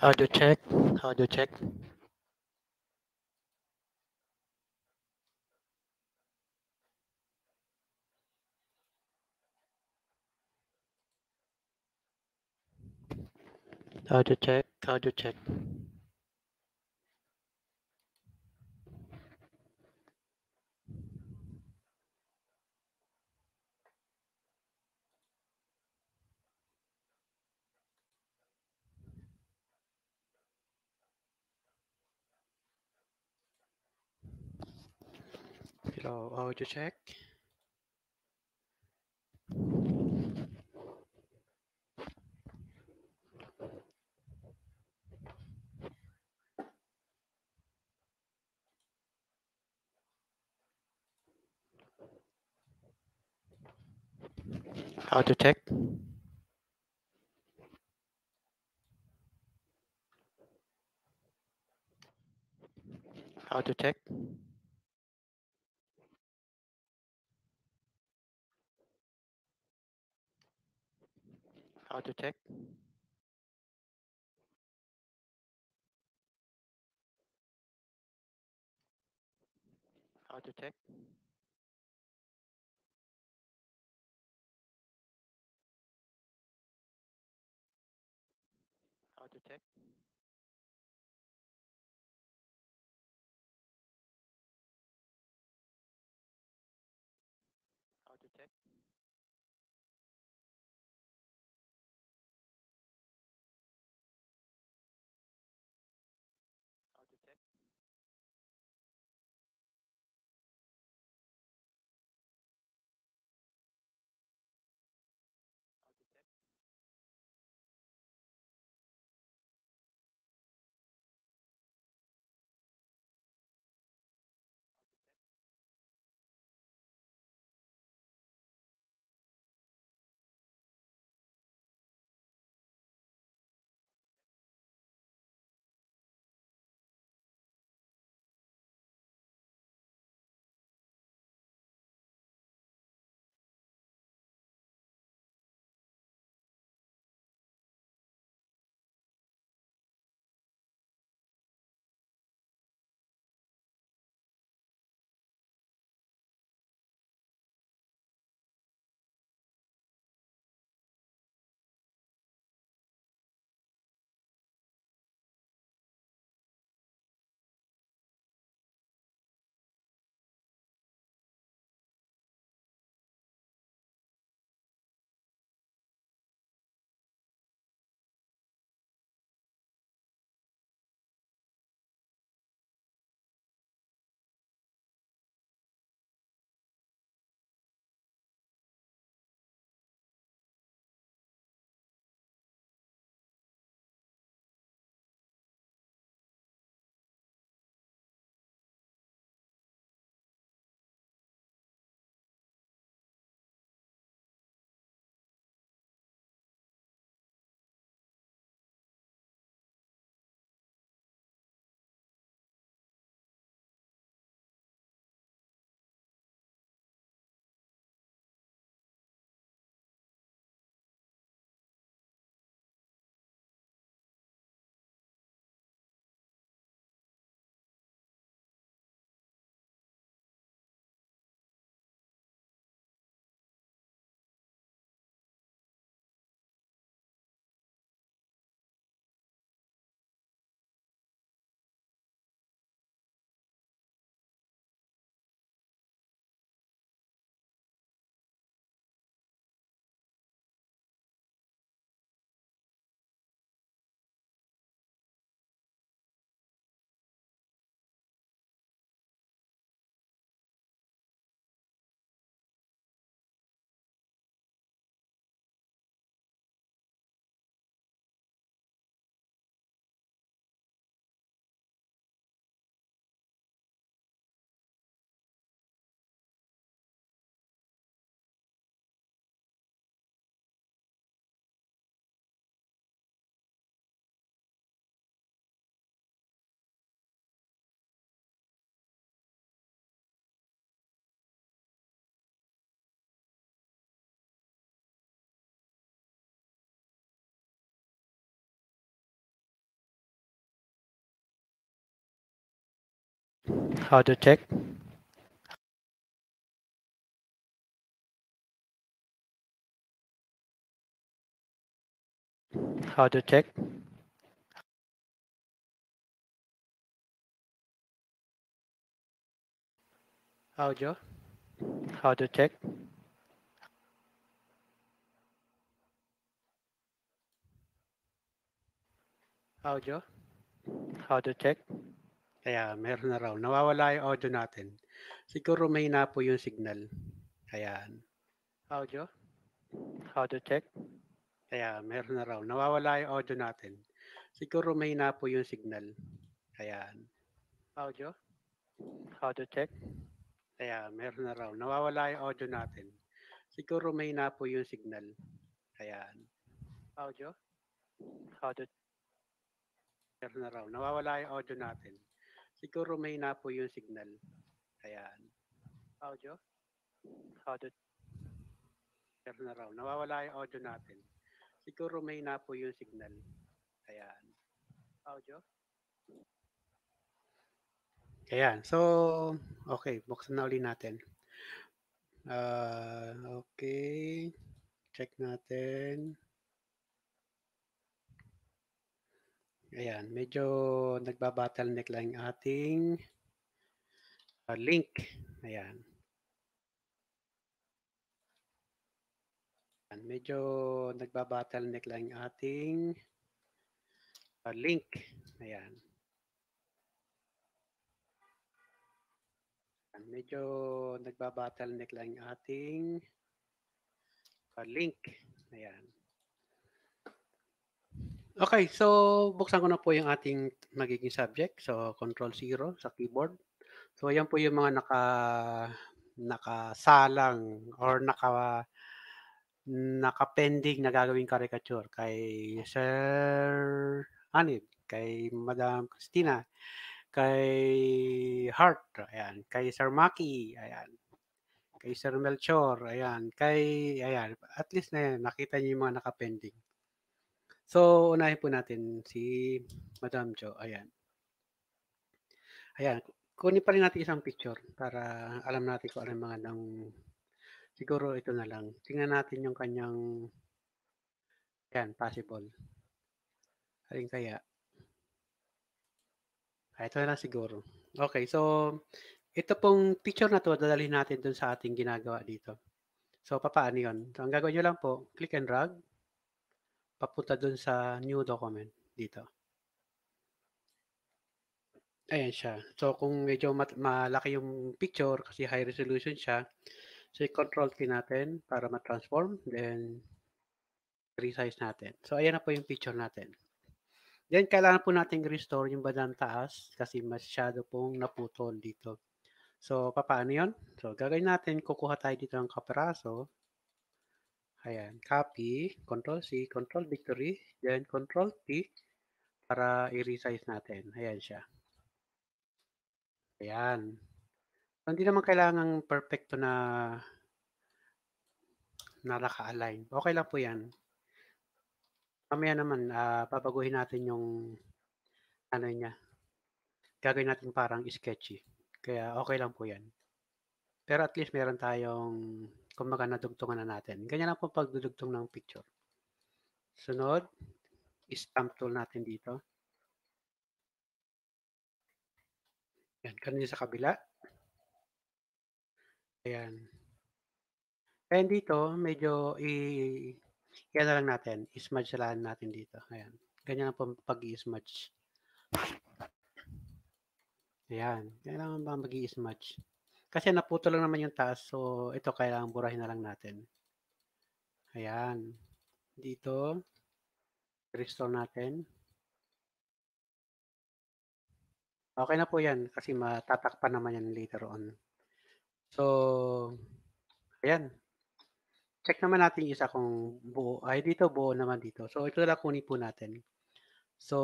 How to check? How to check? How to check? How to check? below audio check. Audio check. Audio check. how to check? How to check? how to check how to check How audio how to check audio how to check Kaya meron na raw. Nawawala yung audio natin. Siguro mahina po yung signal. Ayan. Audio? Audio check? Kaya meron na raw. Nawawala yung audio natin. Siguro mahina po yung signal. Ayan. Audio? Audio check? Kaya meron na raw. Nawawala yung audio natin. Siguro mahina po yung signal. Ayan. Audio? Audio. Meron na raw. Nawawala yung audio natin. Siguro may na po yung signal. Ayan. Audio? Audio? Meron na raw. Nawawala yung audio natin. Siguro may na po yung signal. Ayan. Audio? Ayan. So, okay. Buksan na ulit natin. Uh, okay. Check natin. Ayan, medyo nagbabottleneck lang yung ating uh, link. Ayan. Ayan, medyo nagbabottleneck lang yung ating uh, link. Ayan. Ayan, medyo nagbabottleneck lang yung ating uh, link. Ayan. Okay, so buksan ko na po yung ating magiging subject. So, control 0 sa keyboard. So, ayan po yung mga naka nakasalang or naka nakapending na gagawing caricature kay Sir Anib, kay Madam Christina, kay Hart, ayan, kay Sir Maki, ayan, kay Sir Melchor, ayan, kay, ayan, at least na yan, nakita niyo yung mga nakapending. So, unahin po natin si Madam Jo. Ayan. Ayan. Kunin pa rin natin isang picture para alam natin kung ano mga nang... Siguro ito na lang. Tingnan natin yung kanyang... Yan, possible. Alin kaya? Ah, ito na lang siguro. Okay, so ito pong picture na to, dadalhin natin dun sa ating ginagawa dito. So, papaano yun? So, ang gagawin nyo lang po, click and drag papunta dun sa new document dito. Ayan siya. So, kung medyo malaki yung picture kasi high resolution siya, so i-control key natin para ma-transform. Then, resize natin. So, ayan na po yung picture natin. Then, kailangan po natin restore yung bandang taas kasi masyado pong naputol dito. So, paano yon? So, gagawin natin, kukuha tayo dito ng kaperaso. Ayan, copy, control C, control victory, then control T para i-resize natin. Ayan siya. Ayan. So, hindi naman kailangang perfecto na naka-align. Okay lang po yan. Mamaya naman, uh, ah, papaguhin natin yung ano niya. Gagawin natin parang sketchy. Kaya okay lang po yan. Pero at least meron tayong kumbaga nadugtungan na natin. Ganyan lang po pagdudugtong ng picture. Sunod, stamp tool natin dito. Yan, kanina sa kabila. Ayan. Ayan dito, medyo i yan na lang natin. I-smudge lang natin dito. Ayan. Ganyan lang po pag-i-smudge. Ayan. Kailangan ba mag-i-smudge? Kasi naputo lang naman yung task. So, ito kailangan burahin na lang natin. Ayan. Dito. Restore natin. Okay na po yan kasi matatakpan naman yan later on. So, ayan. Check naman natin isa kung buo. Ay, dito buo naman dito. So, ito na kunin po natin. So,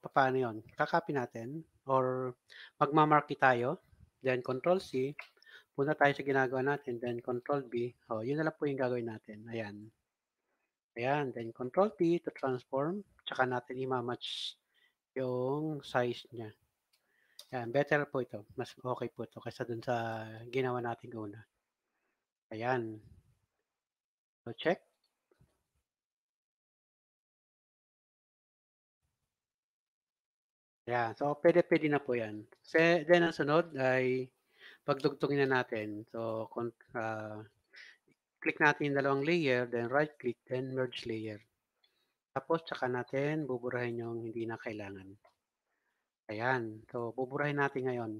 paano yon? Kakapin natin or magmamarky tayo. Then control C. Punta tayo sa ginagawa natin. Then control B. Oh, yun na lang po yung gagawin natin. Ayan. Ayan. Then control T to transform. Tsaka natin imamatch yung size niya. Ayan. Better po ito. Mas okay po ito kaysa dun sa ginawa natin una. Ayan. So check. Yeah, so pwede-pwede na po 'yan. So, then ang sunod ay pagdugtungin na natin. So uh, click natin yung dalawang layer, then right click, then merge layer. Tapos tsaka natin buburahin yung hindi na kailangan. Ayan, so buburahin natin ngayon.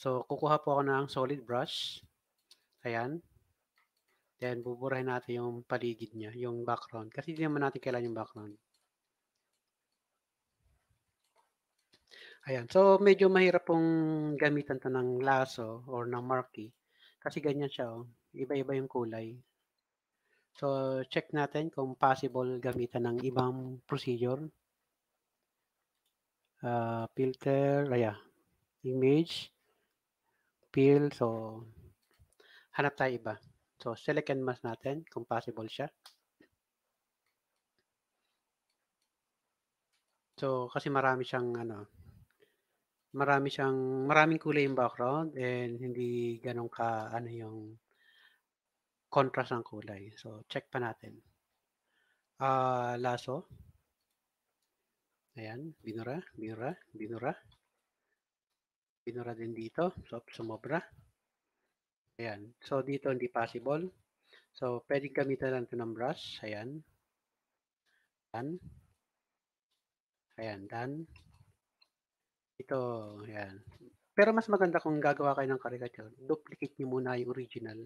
So kukuha po ako ng solid brush. Ayan. Then buburahin natin yung paligid niya, yung background. Kasi hindi naman natin kailangan yung background. Ayan. So, medyo mahirap pong gamitan to ng lasso or ng marquee. Kasi ganyan siya, oh. Iba-iba yung kulay. So, check natin kung possible gamitan ng ibang procedure. Uh, filter, ayan. Image. Peel. So, hanap tayo iba. So, select and mask natin kung possible siya. So, kasi marami siyang ano, Marami siyang maraming kulay yung background and hindi gano'n ka ano yung contrast ng kulay. So, check pa natin. Ah, lasso. Ayan, binura, binura, binura. Binura din dito. So, sumobra. Ayan. So, dito hindi possible. So, pwedeng gamitan lang ito ng brush. Ayan. Ayan. Ayan, done. Ito, 'yan. Pero mas maganda kung gagawa kayo ng caricature, duplicate niyo muna yung original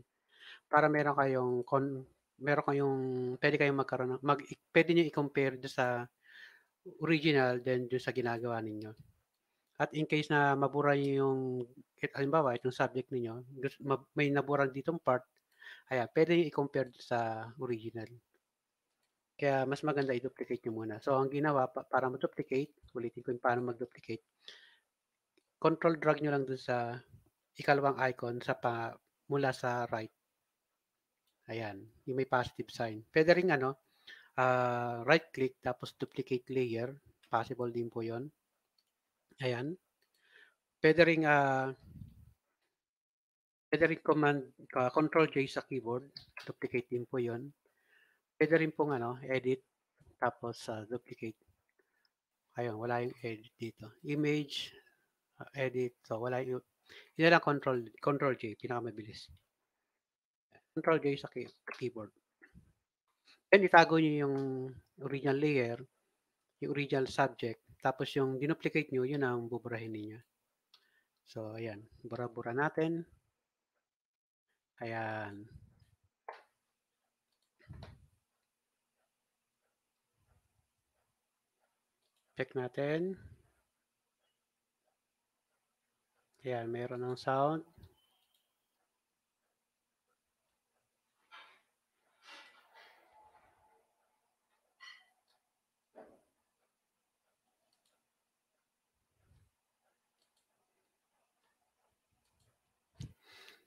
para meron kayong kon meron kayong pwede kayong magkaroon ng mag pwede niyo i-compare do'n sa original then do'n sa ginagawa ninyo. At in case na mabura niyo yung halimbawa itong subject ninyo, may naburan ditong part, ayan, pwede niyong i-compare do'n sa original. Kaya mas maganda i-duplicate niyo muna. So, ang ginawa pa para ma-duplicate, ulitin ko yung paano mag-duplicate control drag nyo lang dun sa ikalawang icon sa pa, mula sa right. Ayan, yung may positive sign. Pwede rin ano, uh, right click tapos duplicate layer. Possible din po yon. Ayan. Pwede rin uh, ah, pwede rin command uh, control J sa keyboard. Duplicate din po yon. Pwede rin pong ano, edit tapos uh, duplicate. Ayun, wala yung edit dito. Image, edit. So, wala yun. Yan lang control, control J, pinakamabilis. Control J sa key, keyboard. Then, itago nyo yung original layer, yung original subject, tapos yung dinuplicate nyo, yun ang buburahin niya. So, ayan. Bura-bura natin. Ayan. Check natin. Ayan, meron ng sound.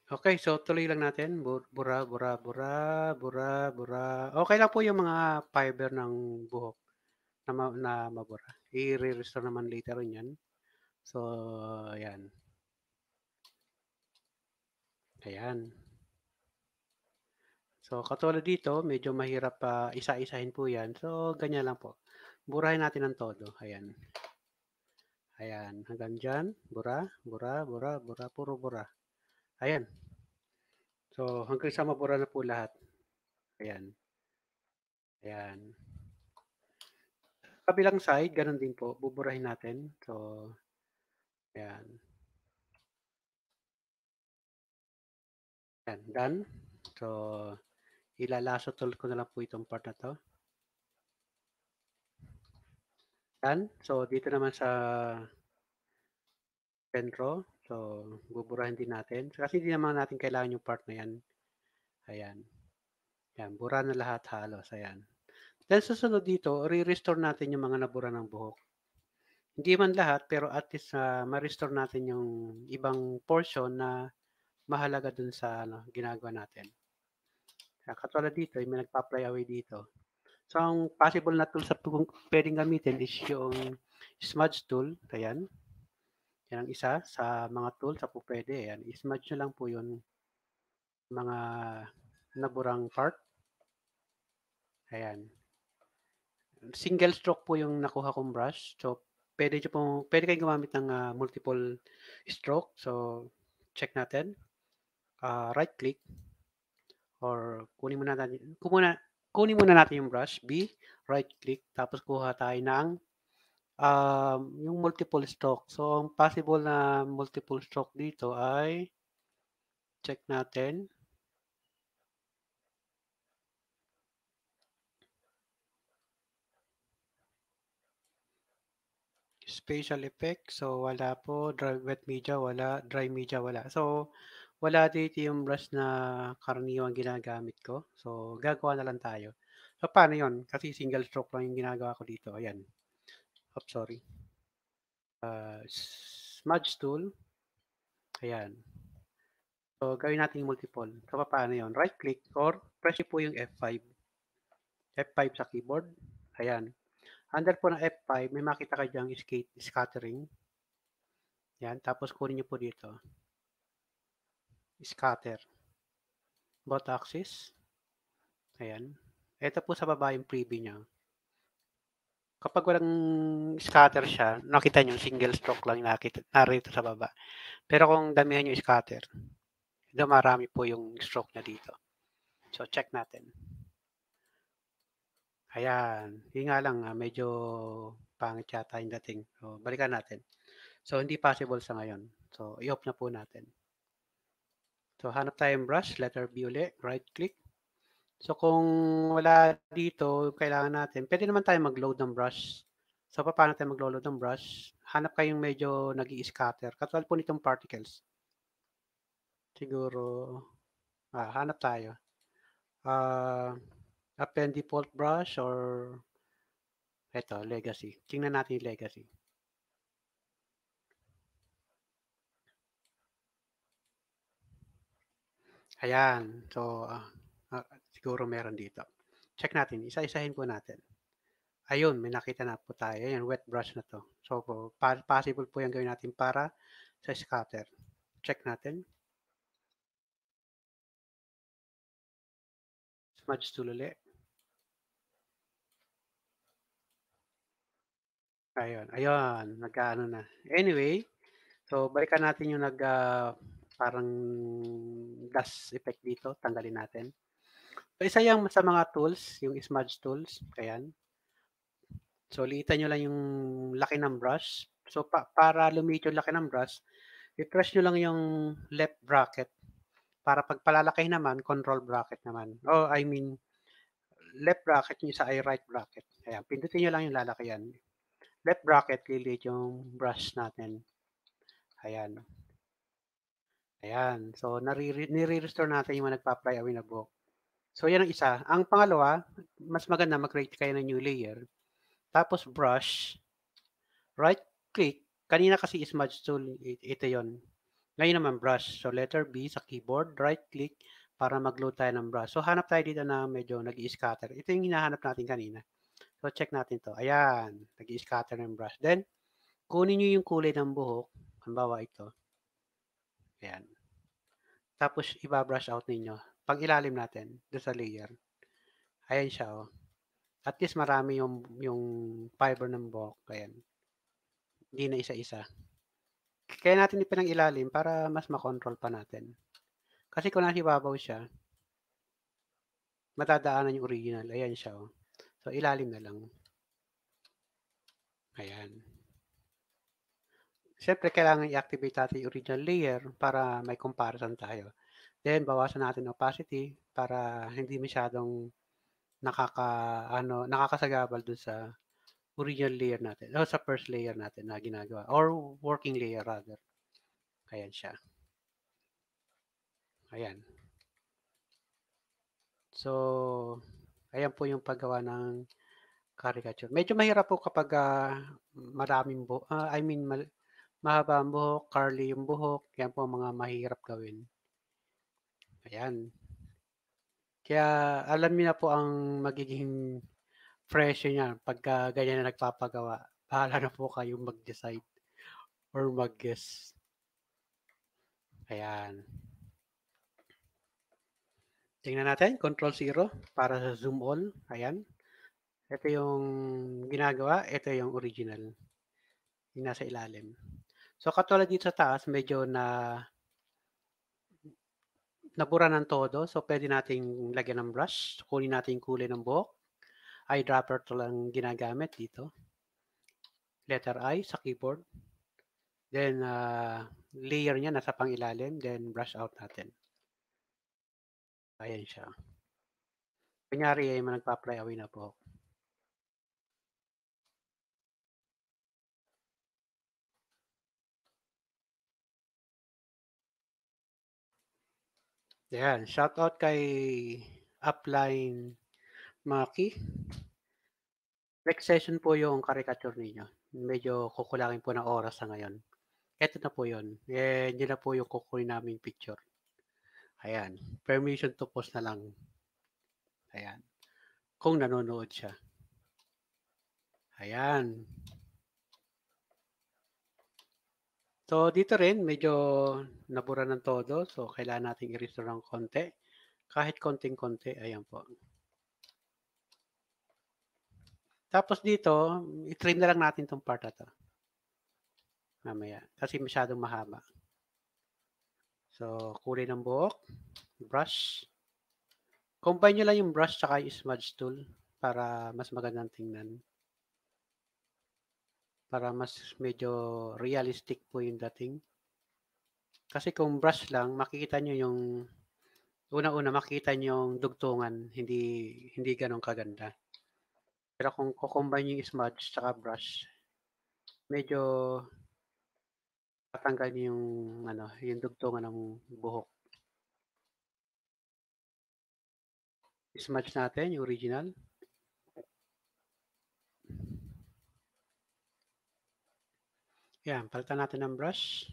Okay, so tuloy lang natin. Bura, bura, bura, bura, bura. Okay lang po yung mga fiber ng buhok na, ma- na mabura. I-restore re naman later on yan. So, yan. Ayan. So, katulad dito, medyo mahirap pa uh, isa-isahin po yan. So, ganyan lang po. Burahin natin ang todo. Ayan. Ayan. Hanggang dyan. Bura, bura, bura, bura, puro bura. Ayan. So, hanggang sa mabura na po lahat. Ayan. Ayan. Kabilang side, ganun din po. Buburahin natin. So, ayan. Yan, done. So, ilalaso tool ko na lang po itong part na to. Done. So, dito naman sa centro. So, buburahin din natin. So, kasi hindi naman natin kailangan yung part na yan. Ayan. Ayan, bura na lahat halos. Ayan. Then, susunod dito, re-restore natin yung mga nabura ng buhok. Hindi man lahat, pero at least uh, ma-restore natin yung ibang portion na mahalaga dun sa ano, ginagawa natin. Kaya katulad dito, eh, may nagpa-apply away dito. So, ang possible na tool sa pwedeng gamitin is yung smudge tool. Ayan. Yan ang isa sa mga tool sa po pwede. Ayan. Smudge nyo lang po yun mga naburang part. Ayan. Single stroke po yung nakuha kong brush. So, pwede, po, pwede kayong gumamit ng uh, multiple stroke. So, check natin uh, right click or kunin muna natin kumuna kunin muna natin yung brush B right click tapos kuha tayo ng um, yung multiple stroke so ang possible na multiple stroke dito ay check natin spatial effect so wala po dry wet media wala dry media wala so wala dito yung brush na karaniwang ginagamit ko. So, gagawa na lang tayo. So, paano yon Kasi single stroke lang yung ginagawa ko dito. Ayan. Oops, sorry. Uh, smudge tool. Ayan. So, gawin natin yung multiple. So, paano yon Right-click or press po yung F5. F5 sa keyboard. Ayan. Under po ng F5, may makita ka dyan scattering. Ayan. Tapos, kunin nyo po dito scatter. Both axis. Ayan. Ito po sa baba yung preview niya. Kapag walang scatter siya, nakita niyo single stroke lang nakita, narito sa baba. Pero kung damihan niyo scatter, marami po yung stroke na dito. So, check natin. Ayan. Yun nga lang, ah, medyo pangit yata yung dating. So, balikan natin. So, hindi possible sa ngayon. So, i-off na po natin. So, hanap tayong brush, letter B uli, right click. So, kung wala dito, kailangan natin, pwede naman tayo mag-load ng brush. So, paano tayo mag-load ng brush? Hanap kayong medyo nag scatter Katulad po nitong particles. Siguro, ah, hanap tayo. Uh, append default brush or eto, legacy. Tingnan natin yung legacy. Ayan. So, uh, uh, siguro meron dito. Check natin. Isa-isahin po natin. Ayun, may nakita na po tayo. Ayan, wet brush na to. So, possible po yung gawin natin para sa scatter. Check natin. Smudge tool ulit. Ayun, ayun, nagkaano na. Anyway, so balikan natin yung nag uh, parang dust effect dito, tanggalin natin. So, isa yung sa mga tools, yung smudge tools. Ayan. So, liitan nyo lang yung laki ng brush. So, pa para lumit yung laki ng brush, i-press nyo lang yung left bracket. Para pagpalalaki naman, control bracket naman. oh, I mean, left bracket nyo sa ay right bracket. Ayan, pindutin nyo lang yung lalaki yan. Left bracket, liliit yung brush natin. Ayan. Ayan. So, nire-restore natin yung mga nagpa-apply away na book. So, yan ang isa. Ang pangalawa, mas maganda mag-create kayo ng new layer. Tapos, brush. Right-click. Kanina kasi smudge tool. Ito yon. Ngayon naman, brush. So, letter B sa keyboard. Right-click para mag-load tayo ng brush. So, hanap tayo dito na medyo nag scatter Ito yung hinahanap natin kanina. So, check natin to. Ayan. nag scatter ng brush. Then, kunin nyo yung kulay ng buhok. Halimbawa, ito. Ayan. Tapos, ibabrush out ninyo. Pag ilalim natin, doon sa layer. Ayan siya, oh. At least marami yung, yung fiber ng buhok. Ayan. Hindi na isa-isa. Kaya natin ipinang ilalim para mas makontrol pa natin. Kasi kung nasa ibabaw siya, matadaanan yung original. Ayan siya, oh. So, ilalim na lang. Ayan. Siyempre, kailangan i-activate natin yung original layer para may comparison tayo. Then, bawasan natin opacity para hindi masyadong nakaka, ano, nakakasagabal dun sa original layer natin. O sa first layer natin na ginagawa. Or working layer rather. Ayan siya. Ayan. So, ayan po yung paggawa ng caricature. Medyo mahirap po kapag uh, maraming, bo uh, I mean, mal- mahaba ang buhok, curly yung buhok, yan po mga mahirap gawin. Ayan. Kaya alam niyo na po ang magiging pressure niya pagka ganyan na nagpapagawa. Bahala na po kayong mag-decide or mag-guess. Ayan. Tingnan natin, control 0 para sa zoom all. Ayan. Ito yung ginagawa, ito yung original. Yung nasa ilalim. So katulad dito sa taas, medyo na nabura ng todo. So, pwede nating lagyan ng brush. Kunin natin yung kulay ng buhok. Eyedropper to lang ginagamit dito. Letter I sa keyboard. Then, uh, layer niya nasa pangilalim. Then, brush out natin. Ayan siya. Kunyari, ay eh, nagpa-apply away na buhok. Ayan, out kay Upline Maki. Next session po yung caricature ninyo. Medyo kukulangin po ng oras sa ngayon. Ito na po yun. Eh, yun na po yung kukunin namin picture. Ayan. Permission to post na lang. Ayan. Kung nanonood siya. Ayan. So dito rin, medyo nabura ng todo. So kailangan natin i-restore ng konti. Kahit konting-konti, ayan po. Tapos dito, i-trim na lang natin itong part na to. Mamaya. Kasi masyadong mahaba. So, kulay ng buhok. Brush. Combine nyo lang yung brush tsaka yung smudge tool para mas magandang tingnan para mas medyo realistic po yung dating. Kasi kung brush lang, makikita nyo yung una-una makikita nyo yung dugtungan, hindi hindi ganun kaganda. Pero kung kukombine yung smudge sa brush, medyo tatanggal nyo yung ano, yung dugtungan ng buhok. Smudge natin, yung original. Yan, palitan natin ng brush.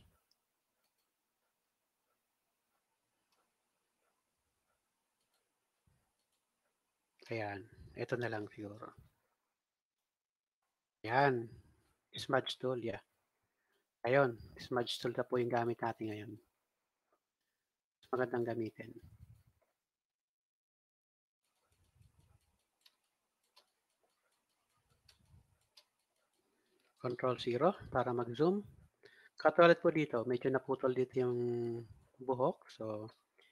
Ayan, ito na lang figure. Ayan, smudge tool, yeah. Ayon, smudge tool na po yung gamit natin ngayon. Magandang gamitin. Control 0 para mag-zoom. Katulad po dito, medyo naputol dito yung buhok. So,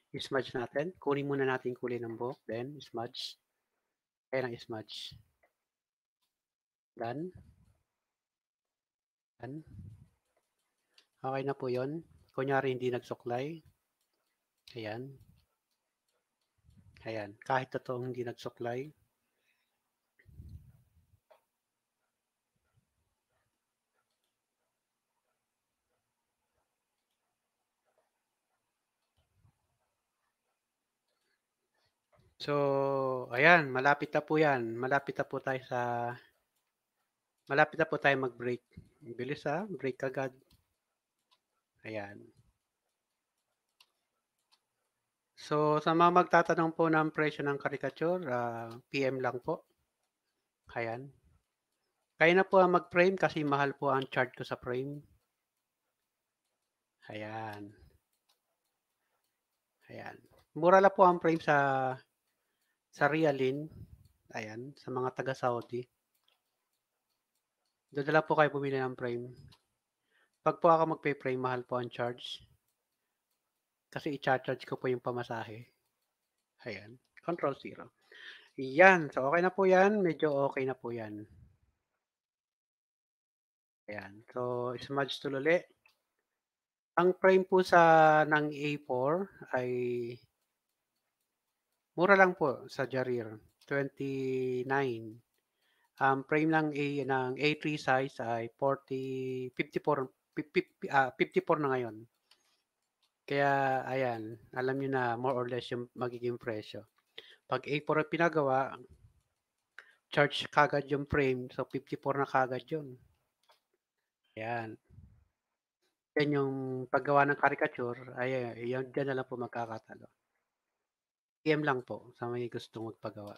smudge natin. Kunin muna natin kulay ng buhok. Then, smudge. Ayan ang smudge. Done. Done. Okay na po yon. Kunyari hindi nagsuklay. Ayan. Ayan. Kahit totoong hindi nagsuklay. So, ayan, malapit na po yan. Malapit na po tayo sa... Malapit na po tayo mag-break. Bilis ha, break agad. Ayan. So, sa mga magtatanong po ng presyo ng caricature, uh, ah, PM lang po. Ayan. Kaya na po ang mag-frame kasi mahal po ang chart ko sa frame. Ayan. Ayan. Mura lang po ang frame sa sa Rialin, ayan, sa mga taga-Saudi. Dadala po kayo bumili ng frame. Pag po ako magpe-frame, mahal po ang charge. Kasi i-charge ko po yung pamasahe. Ayan, control zero. Yan, so okay na po yan. Medyo okay na po yan. Ayan, so smudge tululi. Ang frame po sa ng A4 ay Mura lang po sa Jarir. 29. Ang um, frame lang A ng A3 size ay 40 54 50, uh, 54 na ngayon. Kaya ayan, alam niyo na more or less yung magiging presyo. Pag A4 pinagawa, charge kagad yung frame. So 54 na kagad yun. Ayan. Yan yung paggawa ng caricature, ay yan, yan na lang po magkakatalo. PM lang po sa may gustong magpagawa.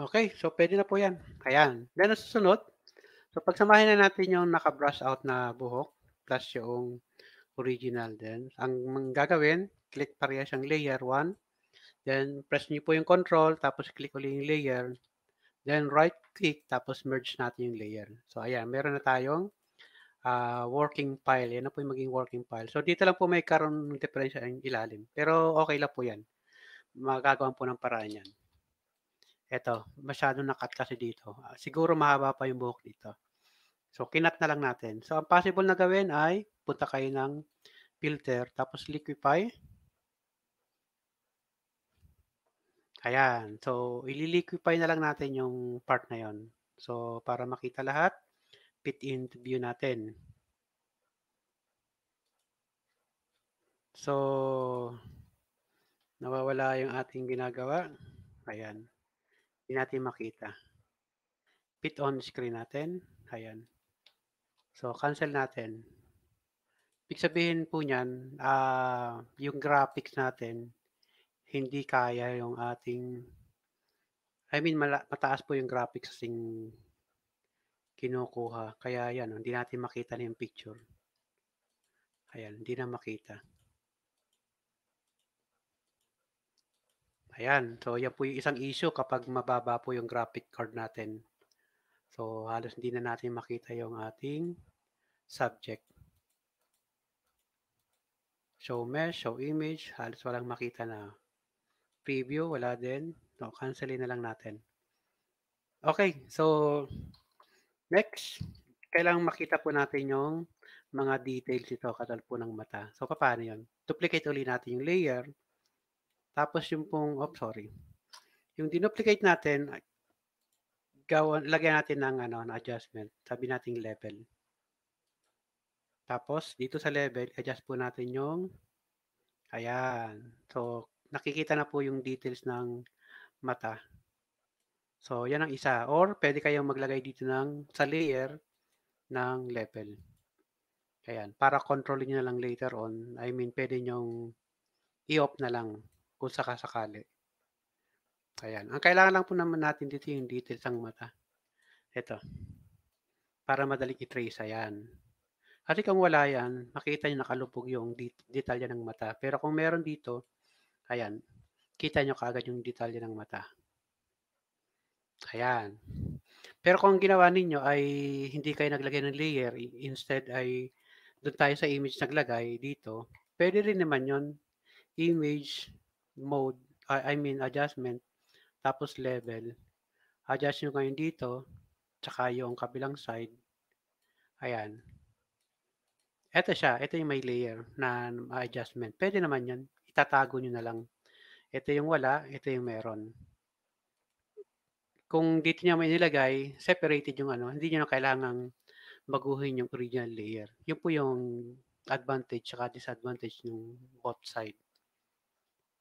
Okay, so pwede na po yan. Ayan. Then, susunod, so pagsamahin na natin yung naka-brush out na buhok plus yung original din. Ang gagawin, click pareha siyang layer 1. Then, press niyo po yung control, tapos click ulit yung layer. Then, right click, tapos merge natin yung layer. So, ayan, meron na tayong uh, working file. Yan na po yung maging working file. So, dito lang po may karon ng diferensya ang ilalim. Pero okay lang po yan. Magagawa po ng paraan yan. Ito, masyado nakat kasi dito. Uh, siguro mahaba pa yung buhok dito. So, kinat na lang natin. So, ang possible na gawin ay punta kayo ng filter, tapos liquify. Ayan. So, ililiquify na lang natin yung part na yon. So, para makita lahat pit into view natin. So, nawawala yung ating ginagawa. Ayan. Hindi natin makita. Pit on screen natin. Ayan. So, cancel natin. Ibig sabihin po niyan, uh, yung graphics natin, hindi kaya yung ating, I mean, mala, mataas po yung graphics kasing kinukuha. Kaya yan, hindi natin makita na yung picture. Ayan, hindi na makita. Ayan, so yan po yung isang issue kapag mababa po yung graphic card natin. So halos hindi na natin makita yung ating subject. Show mesh, show image, halos walang makita na. Preview, wala din. No, cancelin na lang natin. Okay, so Next, kailangan makita po natin yung mga details ito katal po ng mata. So, paano yun? Duplicate uli natin yung layer. Tapos yung pong, oh, sorry. Yung dinuplicate natin, gawin, lagyan natin ng ano, na adjustment. Sabi natin level. Tapos, dito sa level, adjust po natin yung, ayan. So, nakikita na po yung details ng mata. So, yan ang isa. Or, pwede kayong maglagay dito ng, sa layer ng level. Ayan. Para controlin nyo na lang later on. I mean, pwede nyong i-off na lang kung sakasakali. Ayan. Ang kailangan lang po naman natin dito yung details ng mata. Ito. Para madaling i-trace. Ayan. Kasi kung wala yan, makita nyo nakalupog yung det detalya ng mata. Pero kung meron dito, ayan, kita nyo kaagad yung detalya ng mata. Ayan. Pero kung ang ginawa ninyo ay hindi kayo naglagay ng layer, instead ay doon tayo sa image naglagay dito, pwede rin naman yon image mode, I mean adjustment, tapos level. Adjust nyo ngayon dito, tsaka yung kabilang side. Ayan. Ito siya, ito yung may layer na adjustment. Pwede naman yan, itatago nyo na lang. Ito yung wala, ito yung meron. Kung dito niya may nilagay, separated yung ano, hindi niyo na kailangang baguhin yung original layer. Yun po yung advantage at disadvantage ng both side.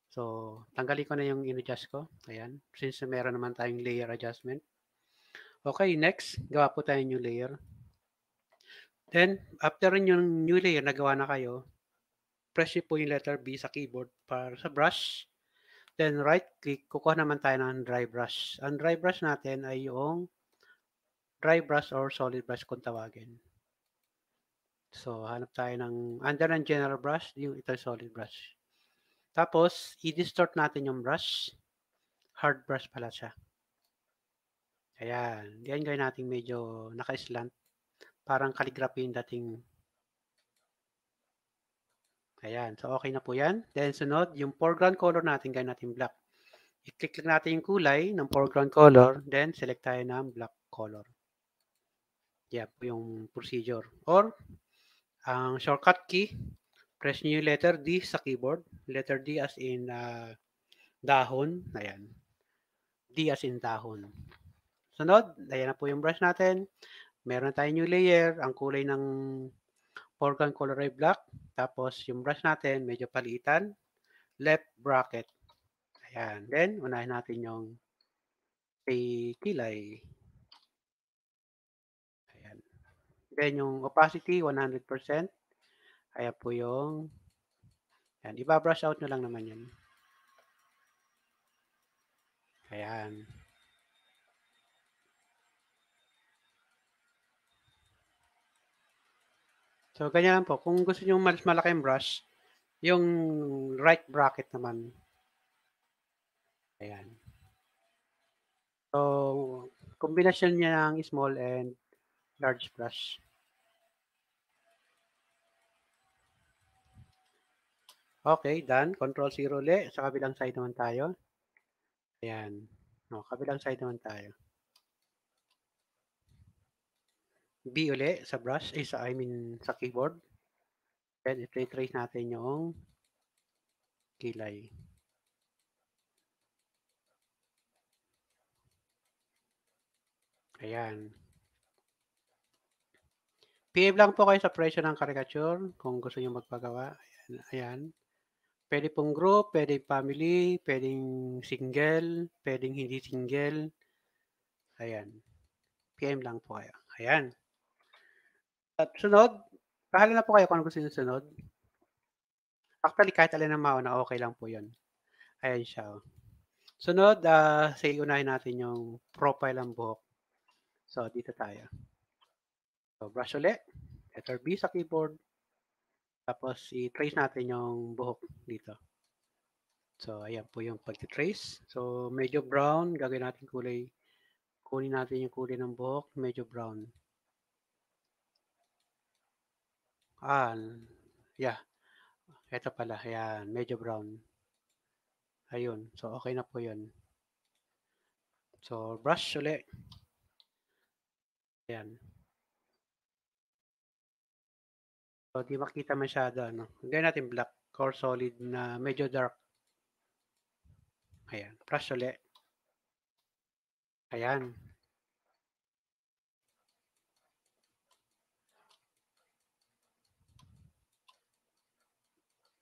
So, tanggalin ko na yung in-adjust ko. Ayan. Since meron naman tayong layer adjustment. Okay, next. Gawa po tayo new layer. Then, after yung new layer na gawa na kayo, press po yung letter B sa keyboard para sa brush. Then right-click, kukuha naman tayo ng dry brush. Ang dry brush natin ay yung dry brush or solid brush kung tawagin. So, hanap tayo ng under ng general brush, yung ito solid brush. Tapos, i-distort natin yung brush. Hard brush pala siya. Ayan. diyan gawin natin medyo naka-slant. Parang calligraphy dating Ayan. So, okay na po yan. Then, sunod, yung foreground color natin, gawin natin black. I-click lang natin yung kulay ng foreground color. Then, select tayo ng black color. Yan po yung procedure. Or, ang shortcut key, press nyo yung letter D sa keyboard. Letter D as in uh, dahon. Ayan. D as in dahon. Sunod, ayan na po yung brush natin. Meron tayong new layer. Ang kulay ng foreground color ay black. Tapos, yung brush natin, medyo palitan. Left bracket. Ayan. Then, unahin natin yung kay kilay. Ayan. Then, yung opacity, 100%. Ayan po yung... Ayan. Iba-brush out nyo lang naman yan. Ayan. So, ganyan lang po. Kung gusto nyo mas malaking brush, yung right bracket naman. Ayan. So, kombinasyon niya ng small and large brush. Okay, done. Control 0 ulit. Sa kabilang side naman tayo. Ayan. No, kabilang side naman tayo. B uli sa brush, eh, sa, I mean sa keyboard. Then, i-trace natin yung kilay. Ayan. PM lang po kayo sa presyo ng caricature kung gusto nyo magpagawa. Ayan. Ayan. Pwede pong group, pwede family, pwede single, pwede hindi single. Ayan. PM lang po kayo. Ayan. At sunod, bahala na po kayo kung ano gusto nyo sunod. Actually, kahit alin ang mauna, okay lang po yun. Ayan siya. Oh. Sunod, uh, ah, say unahin natin yung profile ng buhok. So, dito tayo. So, brush ulit. Letter B sa keyboard. Tapos, i-trace natin yung buhok dito. So, ayan po yung pag-trace. So, medyo brown. Gagawin natin kulay. Kunin natin yung kulay ng buhok. Medyo brown. Ah, yeah. Ito pala. Ayan, medyo brown. Ayun. So, okay na po yun. So, brush ulit. Ayan. So, di makita masyado. Ano? Hindi natin black core solid na medyo dark. Ayan. Brush uli. Ayan.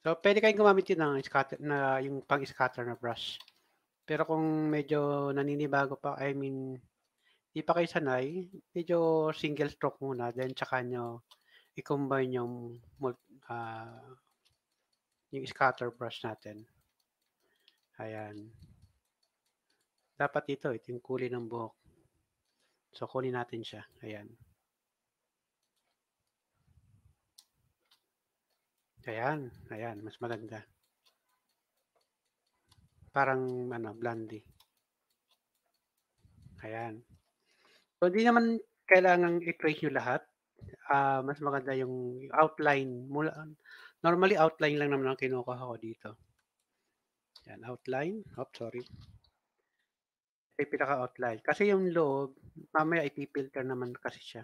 So, pwede kayong gumamit yun ng scatter, na, yung pang-scatter na brush. Pero kung medyo naninibago pa, I mean, di pa kayo sanay, medyo single stroke muna, then tsaka nyo i-combine yung, uh, yung scatter brush natin. Ayan. Dapat ito, eh, ito yung kulay ng buhok. So, kunin natin siya. Ayan. Ayan, ayan, mas maganda. Parang ano, blondie. Ayan. So, hindi naman kailangan i-trace nyo lahat. Uh, mas maganda yung outline. Mula, normally, outline lang naman ang kinukuha ko dito. Ayan, outline. Oh, sorry. Ay, pinaka-outline. Kasi yung loob, mamaya ipipilter naman kasi siya.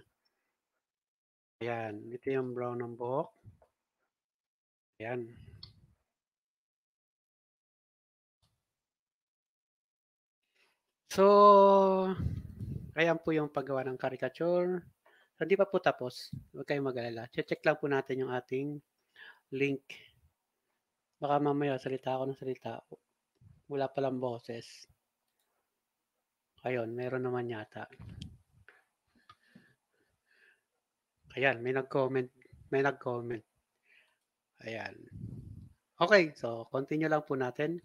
Ayan, ito yung brown ng buhok. Yan. So, ayan po yung paggawa ng caricature. So, pa po tapos. Huwag kayong mag-alala. Check lang po natin yung ating link. Baka mamaya salita ako ng salita. Wala palang boses. Ayun, meron naman yata. Ayan, may nag-comment. May nag-comment. Ayan. Okay, so continue lang po natin.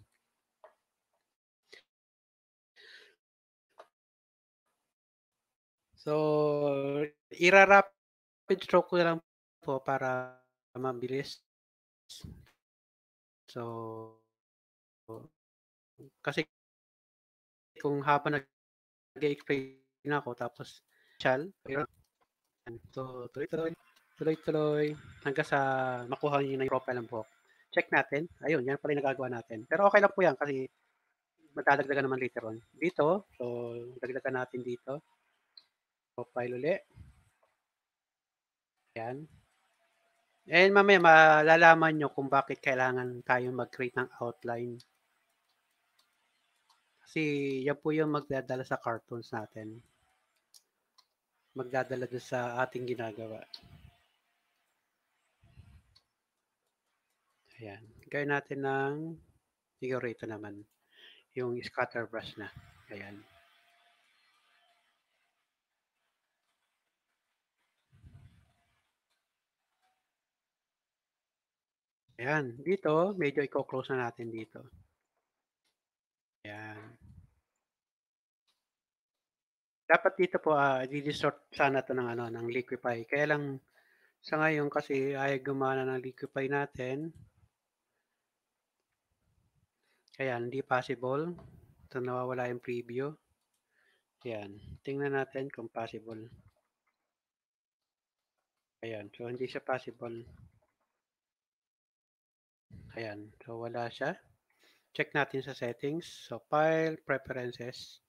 So, irarapid stroke ko lang po para mabilis. So, kasi kung habang nag-explain ako tapos chal, so, tuloy-tuloy tuloy-tuloy hanggang sa makuha niyo na yung profile ng buhok. Check natin. Ayun, yan pala yung nagagawa natin. Pero okay lang po yan kasi madadagdagan naman later on. Dito, so dagdagan natin dito. Profile ulit. Yan. And mamaya malalaman nyo kung bakit kailangan tayo mag-create ng outline. Kasi yan po yung magdadala sa cartoons natin. Magdadala sa ating ginagawa. Ayan. Gawin natin ng siguro ito naman. Yung scatter brush na. Ayan. Ayan. Dito, medyo i-close na natin dito. Ayan. Dapat dito po, uh, ah, di-distort sana to ng, ano, ng liquify. Kaya lang, sa ngayon kasi ay gumana ng liquify natin. Ayan, hindi possible. Ito nawawala yung preview. Ayan, tingnan natin kung possible. Ayan, so hindi siya possible. Ayan, so wala siya. Check natin sa settings. So, file, preferences.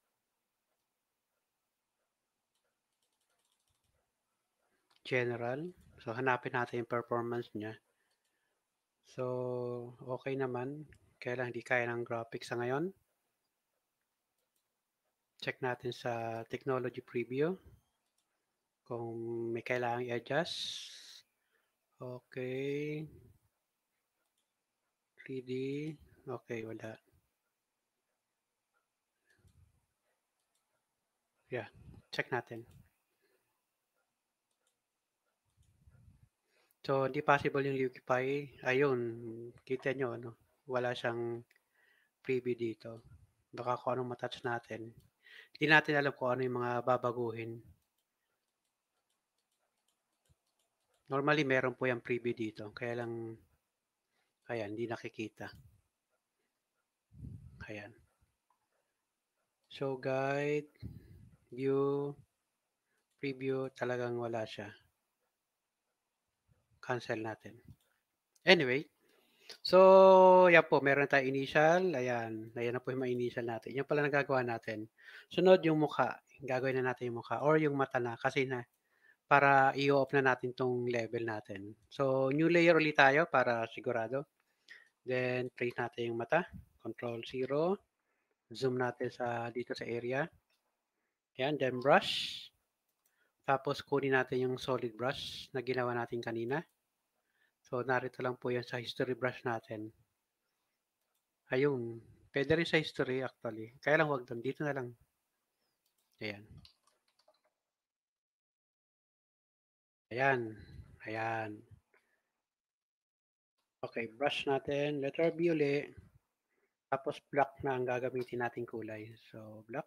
General. So, hanapin natin yung performance niya. So, okay naman. Kaya lang hindi kaya ng graphics sa ngayon. Check natin sa technology preview kung may kailangan i-adjust. Okay. 3D. Okay, wala. Yeah, check natin. So, hindi possible yung Liquify. Ayun, kita nyo, ano wala siyang preview dito. Baka kung anong matouch natin. Hindi natin alam kung ano yung mga babaguhin. Normally, meron po yung preview dito. Kaya lang, ayan, hindi nakikita. Ayan. So, guide, view, preview, talagang wala siya. Cancel natin. Anyway, So, yan po, meron tayo initial. Ayan, ayan na po yung mga initial natin. Yan pala nagagawa natin. Sunod yung mukha. Gagawin na natin yung mukha or yung mata na kasi na para i-off na natin tong level natin. So, new layer ulit tayo para sigurado. Then, place natin yung mata. Control 0. Zoom natin sa dito sa area. Ayan, then brush. Tapos kunin natin yung solid brush na ginawa natin kanina. So, narito lang po yan sa history brush natin. Ayun. Pwede rin sa history actually. Kaya lang wag doon. Dito na lang. Ayan. Ayan. Ayan. Okay, brush natin. Letter B uli. Tapos black na ang gagamitin nating kulay. So, black.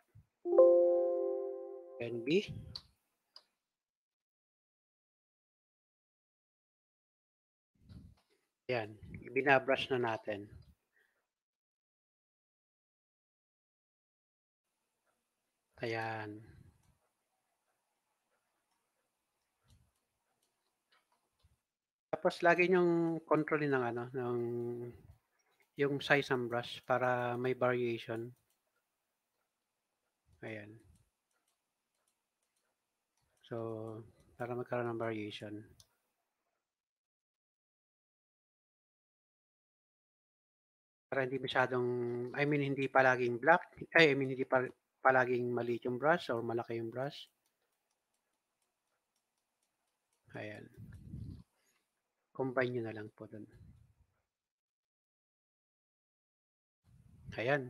And B. Yan, binabrush na natin. Ayan. Tapos lagi niyong controlin ng ano, ng yung size ng brush para may variation. Ayan. So, para magkaroon ng variation. para hindi masyadong, I mean, hindi palaging black, ay, I mean, hindi pa, palaging maliit yung brush or malaki yung brush. Ayan. Combine nyo na lang po dun. Ayan.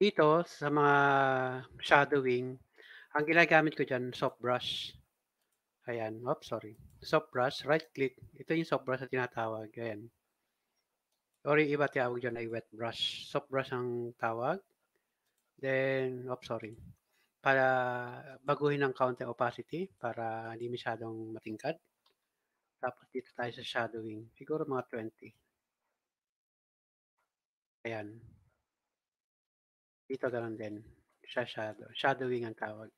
Dito, sa mga shadowing, ang ginagamit ko dyan, soft brush. Ayan. Oops, sorry. Soft brush, right click. Ito yung soft brush na tinatawag. Ayan. Or iba tawag dyan ay wet brush. Soft brush ang tawag. Then, oh, sorry. Para baguhin ang kaunti opacity para hindi masyadong matingkad. Tapos dito tayo sa shadowing. Siguro mga 20. Ayan. Dito ganun din. Sa shadow. Shadowing ang tawag.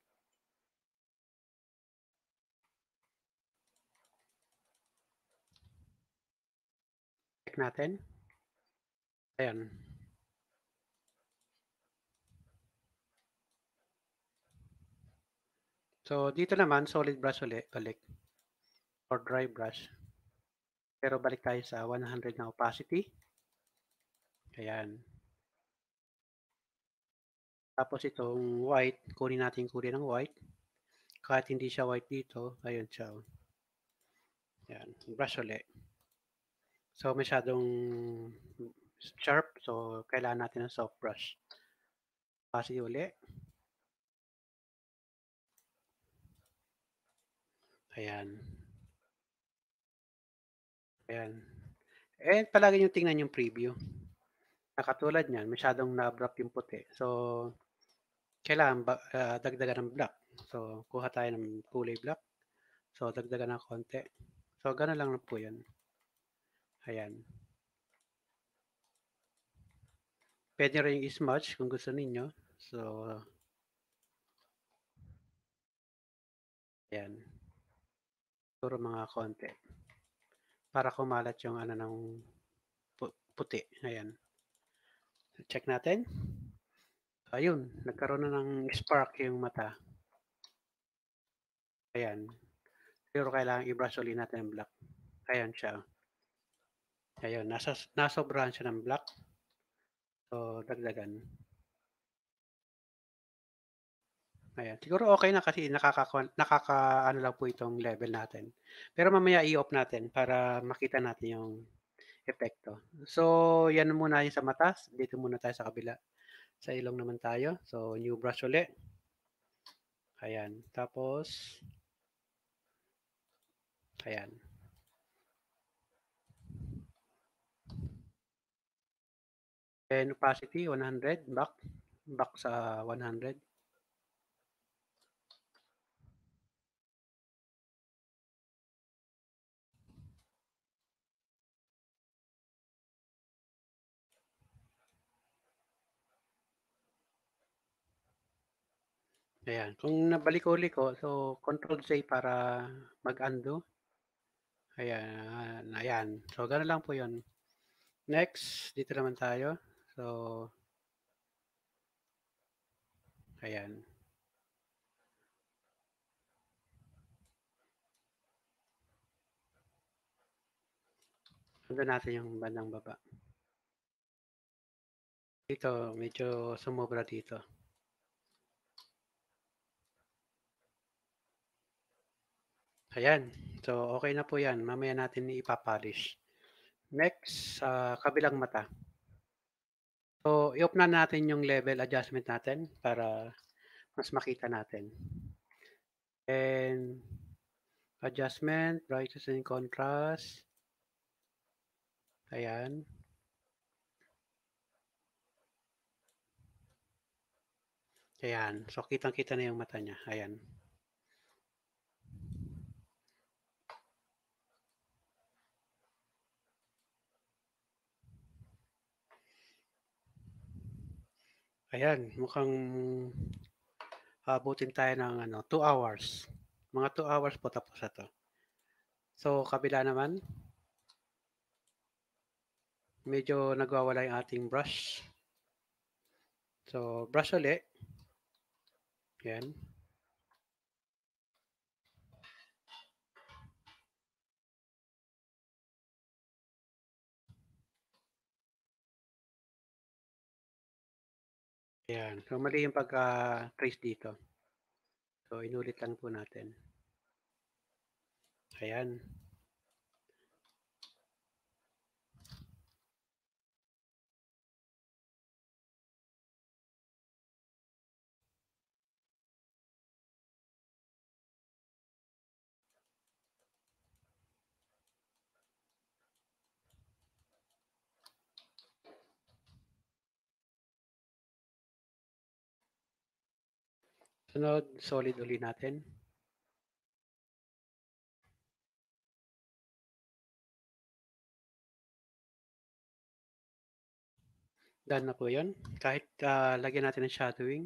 Check natin. Ayan. So, dito naman, solid brush ulit, balik. Or dry brush. Pero balik tayo sa 100 na opacity. Ayan. Tapos itong white, kunin natin kunin ng white. Kahit hindi siya white dito, ayun siya. Oh. Ayan, brush ulit. So, masyadong sharp. So, kailangan natin ng soft brush. Kasi uli. Ayan. Ayan. And palagi nyo tingnan yung preview. Nakatulad niyan, masyadong na yung puti. So, kailangan ba, uh, dagdagan ng black. So, kuha tayo ng kulay black. So, dagdagan ng konti. So, gano'n lang po yun. Ayan. Pwede rin yung smash kung gusto ninyo. So, yan. Siguro mga konti. Para kumalat yung ano ng puti. Ayan. Check natin. ayun, nagkaroon na ng spark yung mata. Ayan. Siguro kailangan i-brush ulit natin ang black. Ayan siya. Ayan, nasa, nasobrahan siya ng black. So, dagdagan. Ayan. Siguro okay na kasi nakaka, nakaka ano lang po itong level natin. Pero mamaya i-off natin para makita natin yung epekto. So, yan muna yung sa matas. Dito muna tayo sa kabila. Sa ilong naman tayo. So, new brush ulit. Ayan. Tapos, ayan. And opacity, 100. Back. Back sa 100. Ayan. Kung nabalik uli ko, so control J para mag-undo. Ayan. Ayan. So, gano'n lang po yon Next, dito naman tayo. So, ayan. Sundan natin yung bandang baba. Dito, medyo sumobra dito. Ayan. So, okay na po yan. Mamaya natin ipapolish. Next, sa uh, kabilang mata. So, i-off na natin yung level adjustment natin para mas makita natin. And adjustment, brightness and contrast. Ayan. Ayan. So, kitang-kita na yung mata niya. Ayan. Ayan, mukhang abutin tayo ng ano, 2 hours. Mga 2 hours po tapos na to. So, kabila naman, medyo nagwawala yung ating brush. So, brush ulit. Ayan. Ayan. So, mali yung pagka-trace dito. So, inulit lang po natin. Ayan. Sunod, solid uli natin. Done na po yun. Kahit uh, lagyan natin ng shadowing.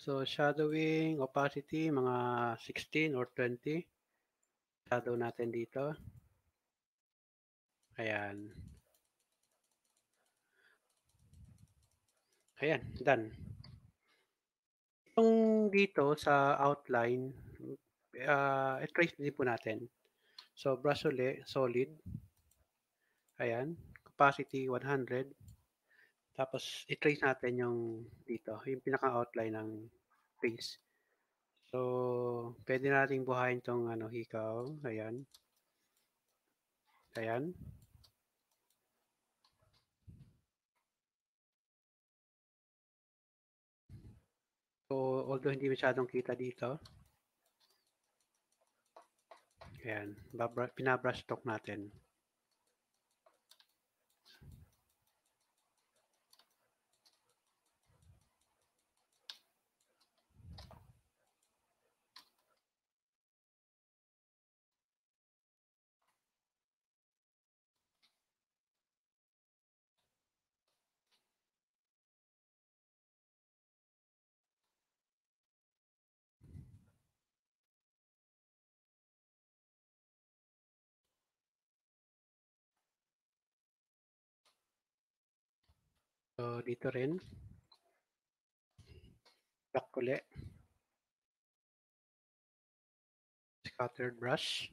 So, shadowing, opacity, mga 16 or 20. Shadow natin dito. Ayan. Ayan, done. Yung dito sa outline, uh, i-trace din po natin. So, brush solid. Ayan, capacity 100. Tapos, i-trace natin yung dito, yung pinaka-outline ng face. So, pwede nating buhayin tong ano, hikaw. Ayan. Ayan. So, although hindi masyadong kita dito, ayan, pinabrush talk natin. So, dito rin. Black uli. Scattered brush.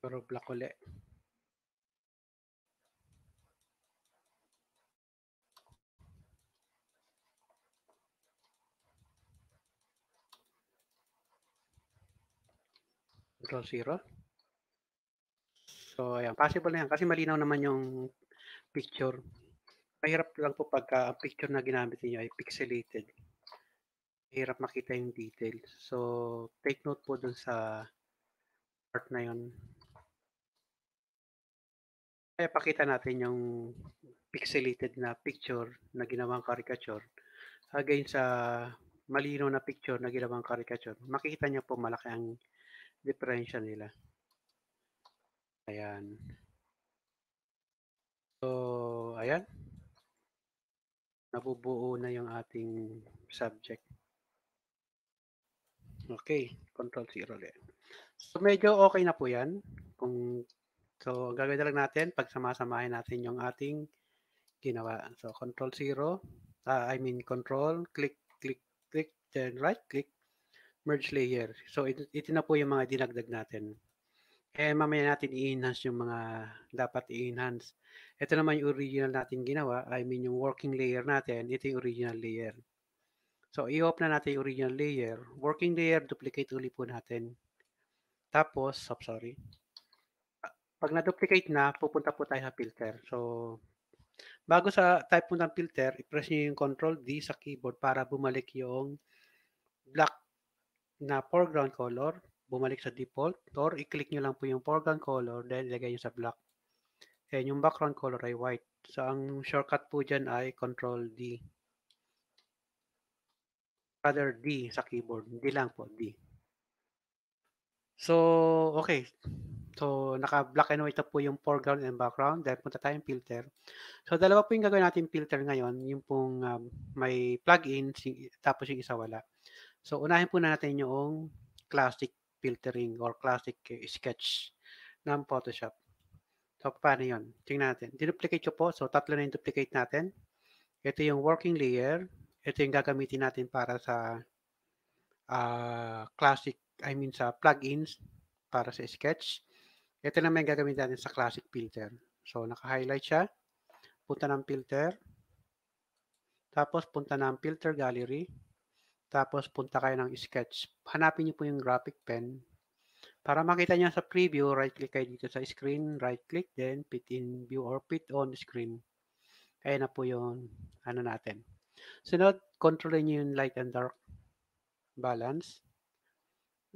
Pero black uli. Control zero. So, ayan, possible na yan kasi malinaw naman yung picture. Mahirap lang po pagka ang picture na ginamit niyo ay pixelated. Mahirap makita yung details. So, take note po dun sa part na yun. Kaya pakita natin yung pixelated na picture na ginawang caricature again sa malino na picture na ginawang caricature. Makikita niyo po malaki ang diferensya nila. Ayan. So, ayan. Nabubuo na yung ating subject. Okay, control 0 ulit. So, medyo okay na po yan. Kung, so, gagawin lang natin, pag samasamahin natin yung ating ginawa. So, control 0, uh, ah, I mean control, click, click, click, then right click, merge layer. So, ito, ito na po yung mga dinagdag natin. Eh, mamaya natin i-enhance yung mga dapat i-enhance. Ito naman yung original natin ginawa. I mean, yung working layer natin, ito yung original layer. So, i-hop na natin yung original layer. Working layer, duplicate ulit po natin. Tapos, oh, sorry. Pag na-duplicate na, pupunta po tayo sa filter. So, bago sa type po ng filter, i-press nyo yung Control D sa keyboard para bumalik yung black na foreground color bumalik sa default or i-click nyo lang po yung foreground color then ilagay nyo sa black. And yung background color ay white. So, ang shortcut po dyan ay Control D. Rather D sa keyboard. Hindi lang po, D. So, okay. So, naka-black and white na po yung foreground and background. Dahil punta tayong filter. So, dalawa po yung gagawin natin filter ngayon. Yung pong um, may plugin, tapos yung isa wala. So, unahin po na natin yung classic filtering or classic eh, sketch ng Photoshop. So, paano yun? Tingnan natin. Dinuplicate ko po. So, tatlo na yung duplicate natin. Ito yung working layer. Ito yung gagamitin natin para sa uh, classic, I mean sa plugins para sa sketch. Ito naman yung gagamitin natin sa classic filter. So, naka-highlight siya. Punta ng filter. Tapos, punta ng filter gallery. Tapos punta kayo ng sketch. Hanapin niyo po yung graphic pen. Para makita niyo sa preview, right-click kayo dito sa screen, right-click, then fit in view or fit on screen. Kaya na po yung ano natin. Sunod, control niyo yung light and dark balance.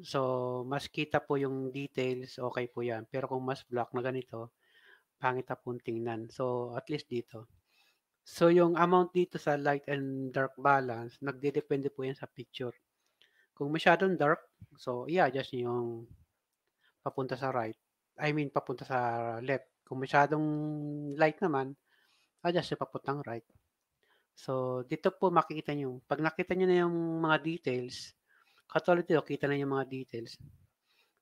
So, mas kita po yung details, okay po yan. Pero kung mas black na ganito, pangit na po tingnan. So, at least dito So, yung amount dito sa light and dark balance, nagdidepende po yan sa picture. Kung masyadong dark, so i-adjust nyo yung papunta sa right. I mean, papunta sa left. Kung masyadong light naman, adjust ah, nyo papuntang right. So, dito po makikita niyo. Pag nakita niyo na yung mga details, katulad dito, kita na yung mga details.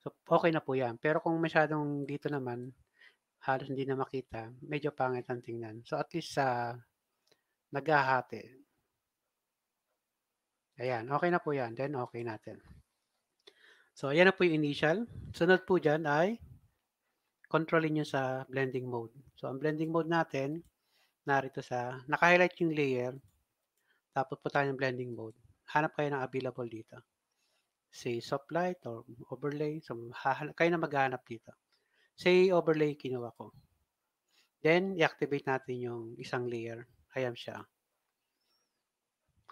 So, okay na po yan. Pero kung masyadong dito naman, halos hindi na makita, medyo pangit ang tingnan. So, at least sa uh, naghahati. Ayan, okay na po yan. Then, okay natin. So, ayan na po yung initial. Sunod po dyan ay controlin nyo sa blending mode. So, ang blending mode natin, narito sa, naka-highlight yung layer, tapos po tayo ng blending mode. Hanap kayo ng available dito. Say soft light or overlay. So, kayo na maghanap dito. Say overlay kinuha ko. Then, i-activate natin yung isang layer. Ayan siya.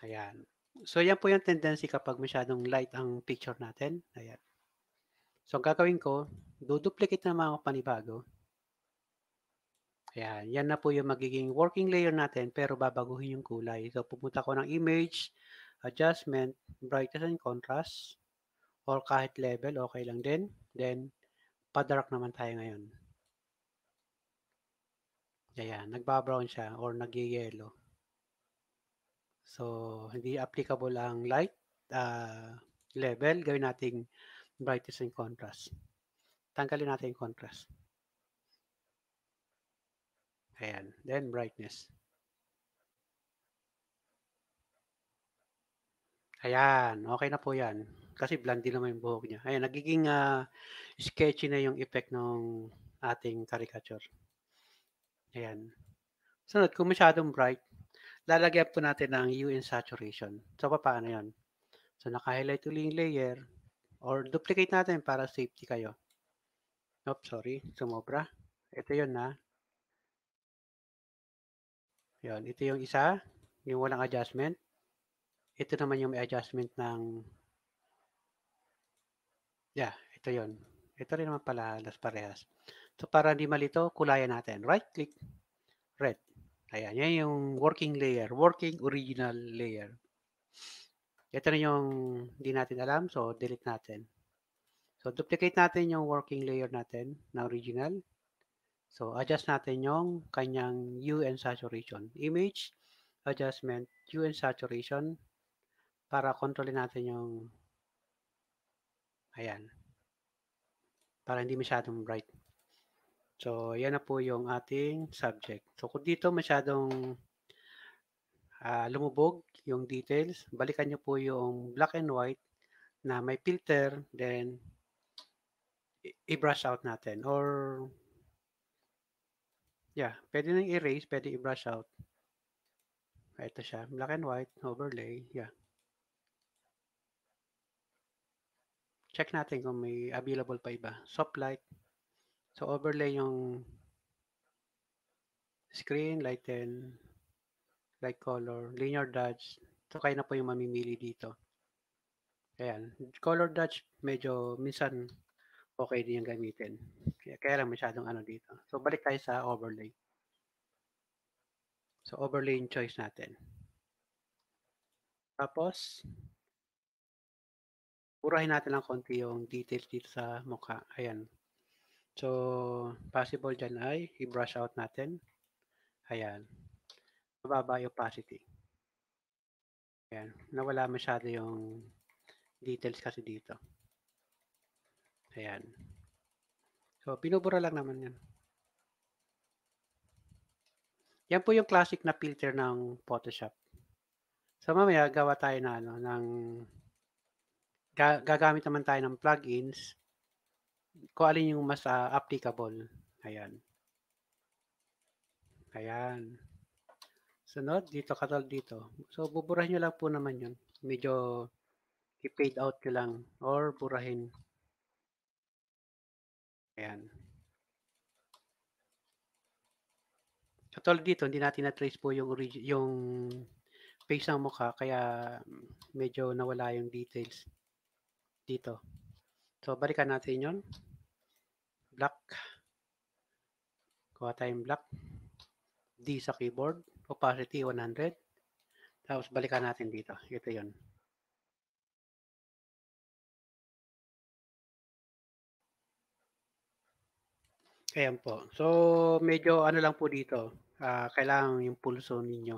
Ayan. So, yan po yung tendency kapag masyadong light ang picture natin. Ayan. So, ang gagawin ko, duduplicate naman ako panibago. Ayan. Yan na po yung magiging working layer natin pero babaguhin yung kulay. So, pupunta ko ng image, adjustment, brightness and contrast or kahit level, okay lang din. Then, padark naman tayo ngayon. Ayan, nagbabrown siya or nagye-yellow. So, hindi applicable ang light uh, level. Gawin nating brightness and contrast. Tanggalin natin contrast. Ayan, then brightness. Ayan, okay na po yan. Kasi din naman yung buhok niya. Ayan, nagiging uh, sketchy na yung effect ng ating caricature. Ayan. Sunod, kung masyadong bright, lalagyan po natin ng hue and saturation. So, paano yun? So, naka-highlight ulit yung layer or duplicate natin para safety kayo. Nope, sorry. Sumobra. Ito yun na. Ah. Yun, ito yung isa, yung walang adjustment. Ito naman yung adjustment ng Yeah, ito yon. Ito rin naman pala, las parehas. So para hindi malito, kulayan natin. Right click, red. Ayan, yan yung working layer, working original layer. Ito na yung hindi natin alam, so delete natin. So duplicate natin yung working layer natin na original. So adjust natin yung kanyang hue and saturation. Image, adjustment, hue and saturation para kontrolin natin yung ayan. Para hindi masyadong bright. So, yan na po yung ating subject. So, kung dito masyadong uh, lumubog yung details, balikan nyo po yung black and white na may filter, then i-brush out natin. Or, yeah, pwede nang erase, pwede i-brush out. Ito siya, black and white, overlay, yeah. Check natin kung may available pa iba. Soft light. So overlay yung screen, lighten, light color, linear dodge. So kayo na po yung mamimili dito. Ayan. Color dodge medyo minsan okay din yung gamitin. Kaya, kaya lang masyadong ano dito. So balik tayo sa overlay. So overlay yung choice natin. Tapos, purahin natin lang konti yung details dito sa mukha. Ayan. So, possible dyan ay i-brush out natin. Ayan. Mababa yung opacity. Ayan. Nawala masyado yung details kasi dito. Ayan. So, pinubura lang naman yan. Yan po yung classic na filter ng Photoshop. So, mamaya gawa tayo na ano, ng gagamit naman tayo ng plugins kung alin yung mas uh, applicable. Ayan. Ayan. Sunod, dito, katal dito. So, buburahin nyo lang po naman yun. Medyo i-fade out nyo lang or burahin. Ayan. Katol dito, hindi natin na-trace po yung, yung face ng mukha, kaya medyo nawala yung details dito. So, balikan natin yon black. Kuha tayong black. D sa keyboard. Opacity 100. Tapos balikan natin dito. Ito yon. Ayan po. So, medyo ano lang po dito. Uh, kailangan yung pulso ninyo.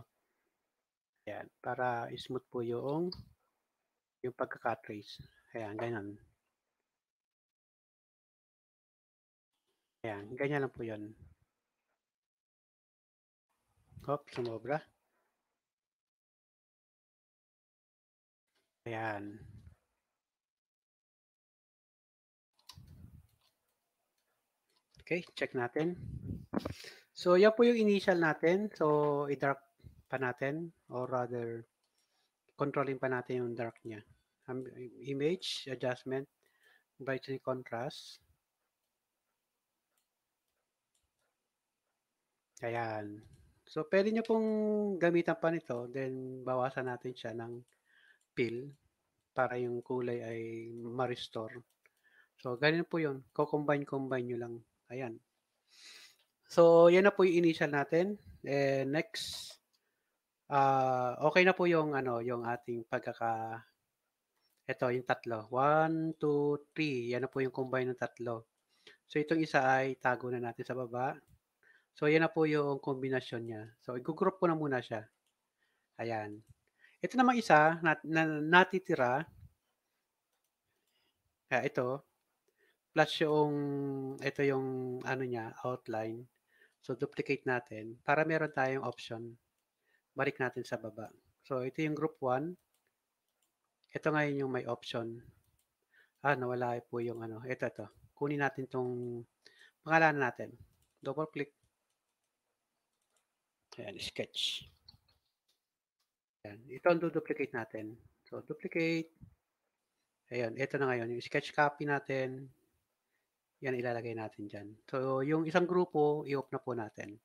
Ayan. Para smooth po yung yung pagka-cut Ayan, ganyan. Ayan, ganyan lang po yun. Hop, sumobra. Ayan. Okay, check natin. So, yan po yung initial natin. So, i-dark pa natin or rather, controlling pa natin yung dark niya. image, adjustment, brightness, contrast. Ayan. So, pwede nyo pong gamitan pa nito, then bawasan natin siya ng pill para yung kulay ay ma-restore. So, ganyan po yun. Kukombine-combine nyo lang. Ayan. So, yan na po yung initial natin. Eh, next, uh, okay na po yung, ano, yung ating pagkaka... Ito, yung tatlo. 1, 2, 3. Yan na po yung combine ng tatlo. So, itong isa ay tago na natin sa baba. So, yan na po yung kombinasyon niya. So, i-group ko na muna siya. Ayan. Ito naman isa na, na natitira. Kaya ito. Plus yung, ito yung ano niya, outline. So, duplicate natin para meron tayong option. Balik natin sa baba. So, ito yung group 1. Ito ngayon yung may option. Ah, nawala po yung ano. Ito, ito. Kunin natin tong pangalan natin. Double click. Ayan, sketch. Ayan. Ito ang duplicate natin. So, duplicate. Ayan, ito na ngayon. Yung sketch copy natin. Yan, ilalagay natin dyan. So, yung isang grupo, i-off na po natin.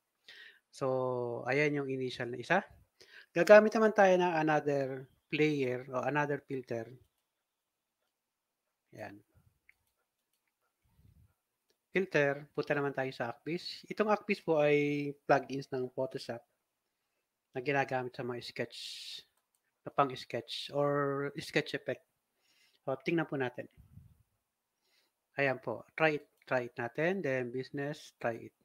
So, ayan yung initial na isa. Gagamit naman tayo ng another player o another filter. Ayan filter, punta naman tayo sa Acbase. Itong Acbase po ay plugins ng Photoshop na ginagamit sa mga sketch, na pang-sketch or sketch effect. So, tingnan po natin. Ayan po. Try it. Try it natin. Then business, try it.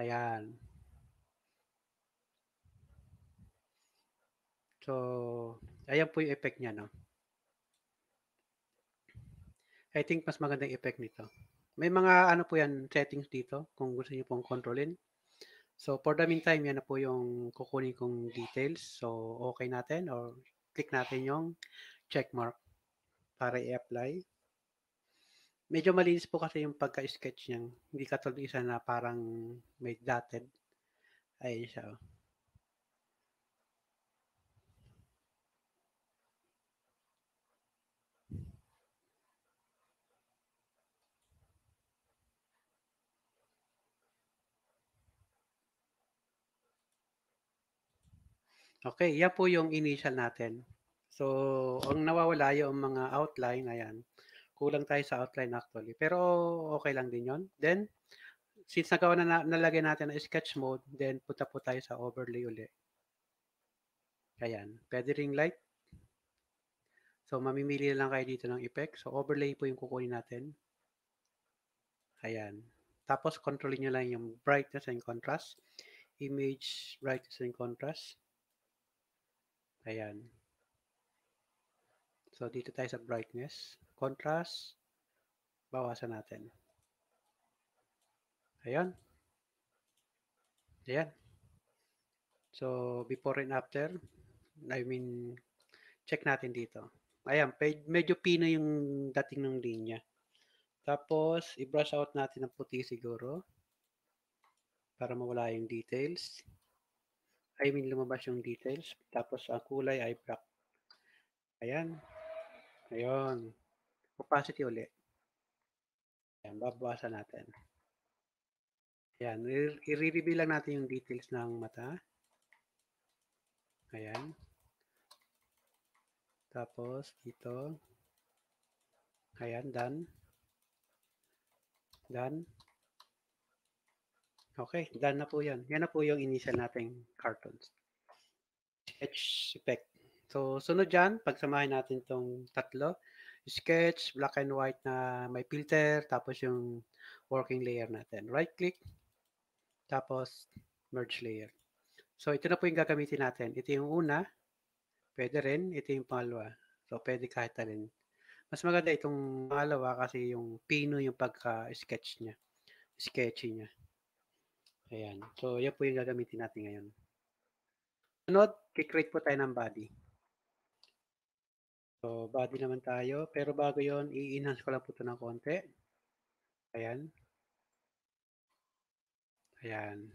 Ayan. So, ayan po yung effect niya, no? I think mas maganda yung effect nito. May mga ano po yan, settings dito kung gusto niyo pong kontrolin. So for the meantime, yan na po yung kukunin kong details. So okay natin or click natin yung checkmark para i-apply. Medyo malinis po kasi yung pagka-sketch niyan. Hindi katulad isa na parang may dotted. Ayun siya. Oh. Okay, yan po yung initial natin. So, ang nawawala yung mga outline, ayan. Kulang tayo sa outline actually. Pero okay lang din yon. Then, since nagawa na nalagay natin ang sketch mode, then punta po tayo sa overlay uli. Ayan, pwede ring light. So, mamimili na lang kayo dito ng effect. So, overlay po yung kukunin natin. Ayan. Tapos, controlin nyo lang yung brightness and contrast. Image, brightness and contrast. Ayan. So, dito tayo sa brightness. Contrast, bawasan natin. Ayan. Ayan. So, before and after, I mean, check natin dito. Ayan, medyo pino yung dating ng linya. Tapos, i-brush out natin ng puti siguro para mawala yung details. I mean, lumabas yung details. Tapos, ang kulay ay black. Ayan. Ayan. Opacity uli. Ayan, babasa natin. Ayan, i-reveal lang natin yung details ng mata. Ayan. Tapos, ito. Ayan, done. Done. Okay, done na po yan. Yan na po yung initial nating cartons. Sketch effect. So, sunod dyan, pagsamahin natin tong tatlo. Sketch, black and white na may filter, tapos yung working layer natin. Right click, tapos merge layer. So, ito na po yung gagamitin natin. Ito yung una, pwede rin. Ito yung pangalawa. So, pwede kahit alin. Mas maganda itong pangalawa kasi yung pino yung pagka-sketch niya. Sketchy niya. Ayan. So, yan po yung gagamitin natin ngayon. Sunod, kikreate po tayo ng body. So, body naman tayo. Pero bago yon i-enhance ko lang po ito ng konti. Ayan. Ayan.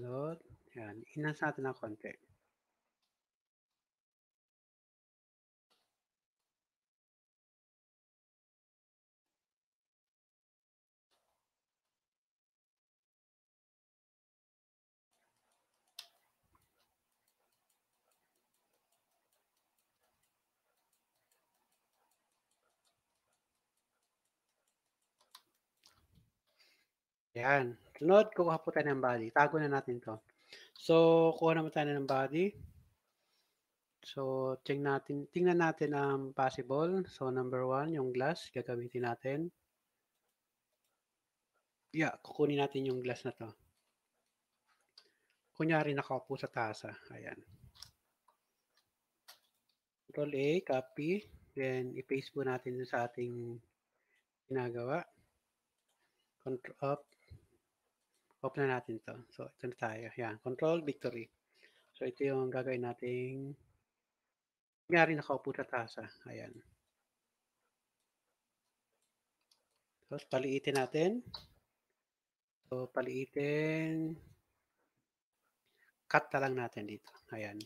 Sunod. Ayan. Enhance natin ng konti. Ayan. Sunod, kukuha po tayo ng body. Tago na natin to. So, kuha naman tayo ng body. So, tingnan natin, tingnan natin ang possible. So, number one, yung glass, gagamitin natin. Yeah, kukunin natin yung glass na to. Kunyari, nakaupo sa tasa. Ah. Ayan. Control A, copy. Then, i-paste po natin sa ating ginagawa. Control up. Off na natin to. So, ito na tayo. Yan. Control, victory. So, ito yung gagawin nating nangyari nakaupo sa tasa. Ayan. So, paliitin natin. So, paliitin. Cut na lang natin dito. Ayan.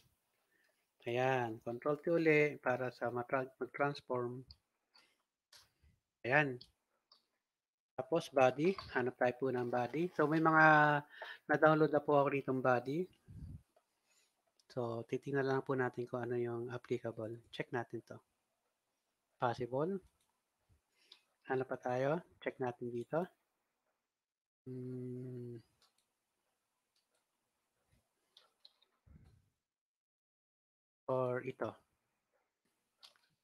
Ayan. Control T uli para sa mag-transform. Ayan. Tapos body, hanap tayo po ng body. So may mga na-download na po ako rito body. So titingnan lang po natin kung ano yung applicable. Check natin to. Possible. Hanap pa tayo. Check natin dito. Hmm. Or ito.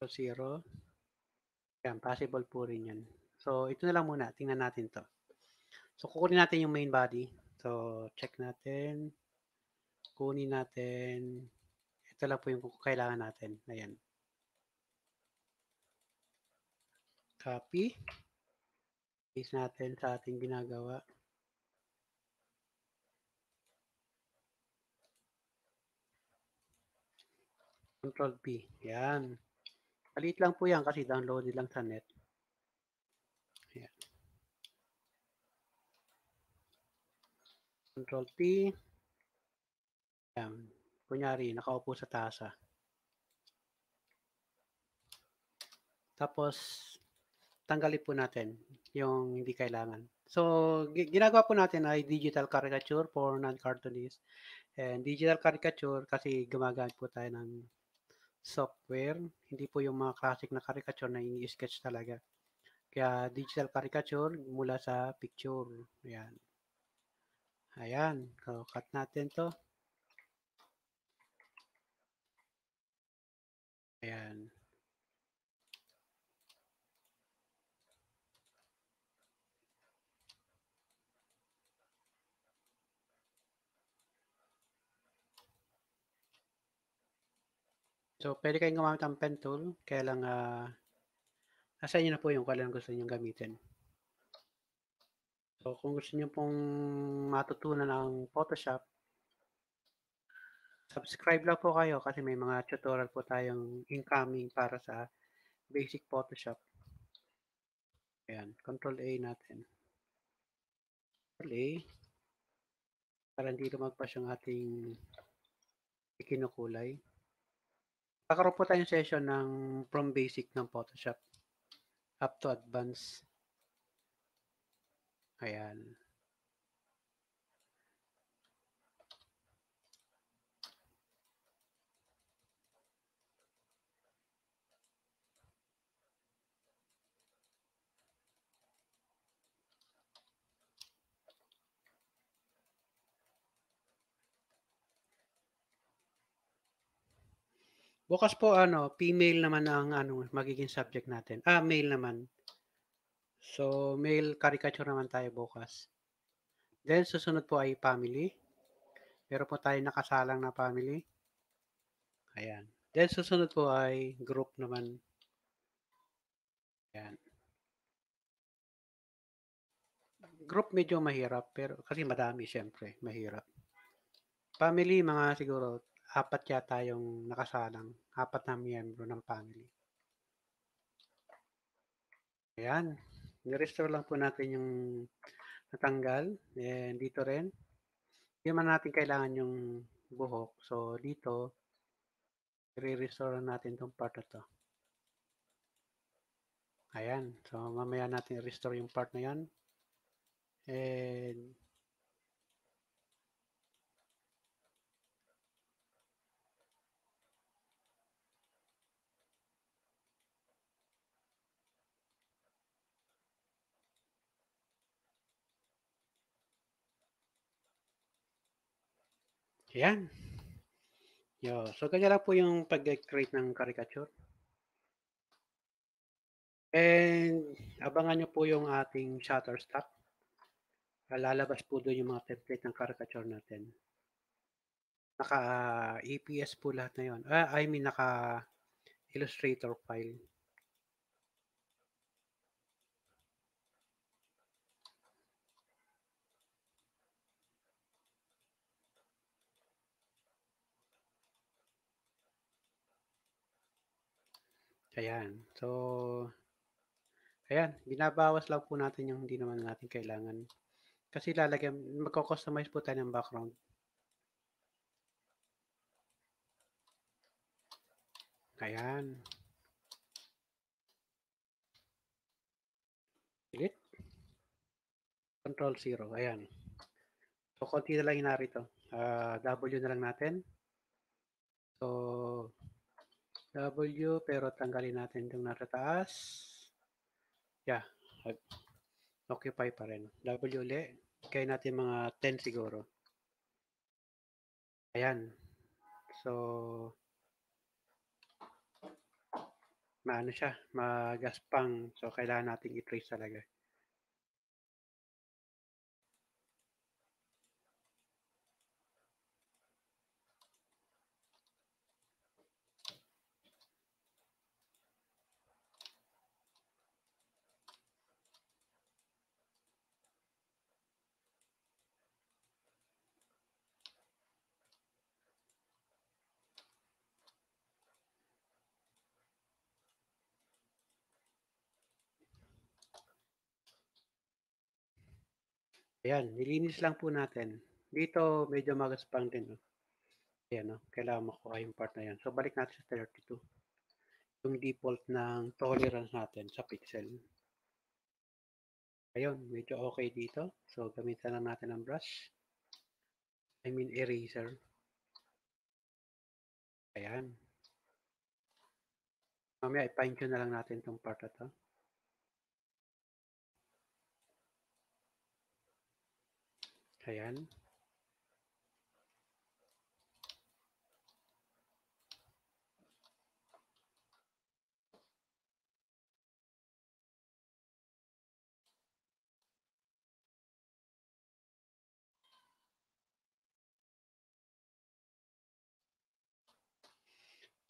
So zero. Yan, possible po rin yan. So, ito na lang muna. Tingnan natin to. So, kukunin natin yung main body. So, check natin. Kunin natin. Ito lang po yung kailangan natin. Ayan. Copy. Paste natin sa ating ginagawa. Control P. Yan. Maliit lang po yan kasi downloaded lang sa net. Control P. Ayan. Kunyari, nakaupo sa tasa. Ah. Tapos, tanggalin po natin yung hindi kailangan. So, ginagawa po natin ay digital caricature for non-cartoonist. And digital caricature kasi gumagamit po tayo ng software. Hindi po yung mga classic na caricature na ini-sketch talaga. Kaya digital caricature mula sa picture. Ayan. Ayan, so cut natin to. Ayan. So, pwede kayong gumamit ng pen tool. Kaya lang, uh, ah, nasa inyo na po yung kailan gusto nyo gamitin. So, kung gusto niyo pong matutunan ang Photoshop, subscribe lang po kayo kasi may mga tutorial po tayong incoming para sa basic Photoshop. Ayan, Control A natin. Control A para hindi lumagpas yung ating kinukulay. Kakaroon po tayong session ng from basic ng Photoshop up to advanced. Ayan. Bukas po ano, female naman ang ano magiging subject natin. Ah, male naman. So, male caricature naman tayo bukas. Then, susunod po ay family. Pero po tayo nakasalang na family. Ayan. Then, susunod po ay group naman. Ayan. Group medyo mahirap, pero kasi madami siyempre, mahirap. Family, mga siguro, apat yata yung nakasalang. Apat na miyembro ng family. Ayan. I-restore lang po natin yung natanggal. And dito rin. Hindi man natin kailangan yung buhok. So, dito, i-restore natin itong part na to. Ayan. So, mamaya natin i-restore yung part na yan. And, Ayan. Yo, so ganyan lang po yung pag-create ng caricature. And abangan nyo po yung ating Shutterstock. Lalabas po doon yung mga template ng caricature natin. Naka-EPS po lahat na yun. Uh, I mean, naka-Illustrator file. Ayan. So, ayan. Binabawas lang po natin yung hindi naman natin kailangan. Kasi lalagyan, magko-customize po tayo ng background. Ayan. Delete. Control 0. Ayan. So, konti na lang yung narito. Uh, ah, w na lang natin. So, W, pero tanggalin natin yung natataas. Yeah. Occupy pa rin. W ulit. Kaya natin mga 10 siguro. Ayan. So, maano siya, magaspang. So, kailangan natin i-trace talaga. Ayan, nilinis lang po natin. Dito, medyo magaspang din. No? Ayan, no? kailangan makuha yung part na yan. So, balik natin sa 32. Yung default ng tolerance natin sa pixel. Ayun, medyo okay dito. So, gamitan lang natin ng brush. I mean, eraser. Ayan. Mamaya, i-fine tune na lang natin itong part na to. Ayan.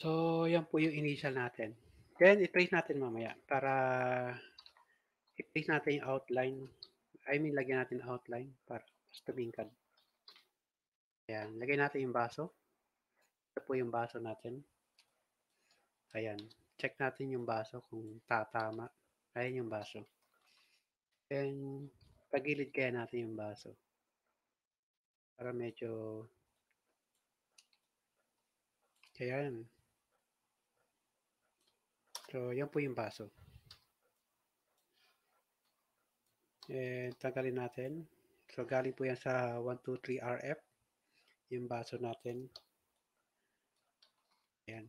So, yan po yung initial natin. Then, i-trace natin mamaya para i-trace natin yung outline. I mean, lagyan natin outline para tapos tumingkad. Ayan. Lagay natin yung baso. Ito po yung baso natin. Ayan. Check natin yung baso kung tatama. Ayan yung baso. And pagilid kaya natin yung baso. Para medyo kaya yan. So, yan po yung baso. And eh, tanggalin natin. So, galing po yan sa 123RF, yung baso natin. Ayan.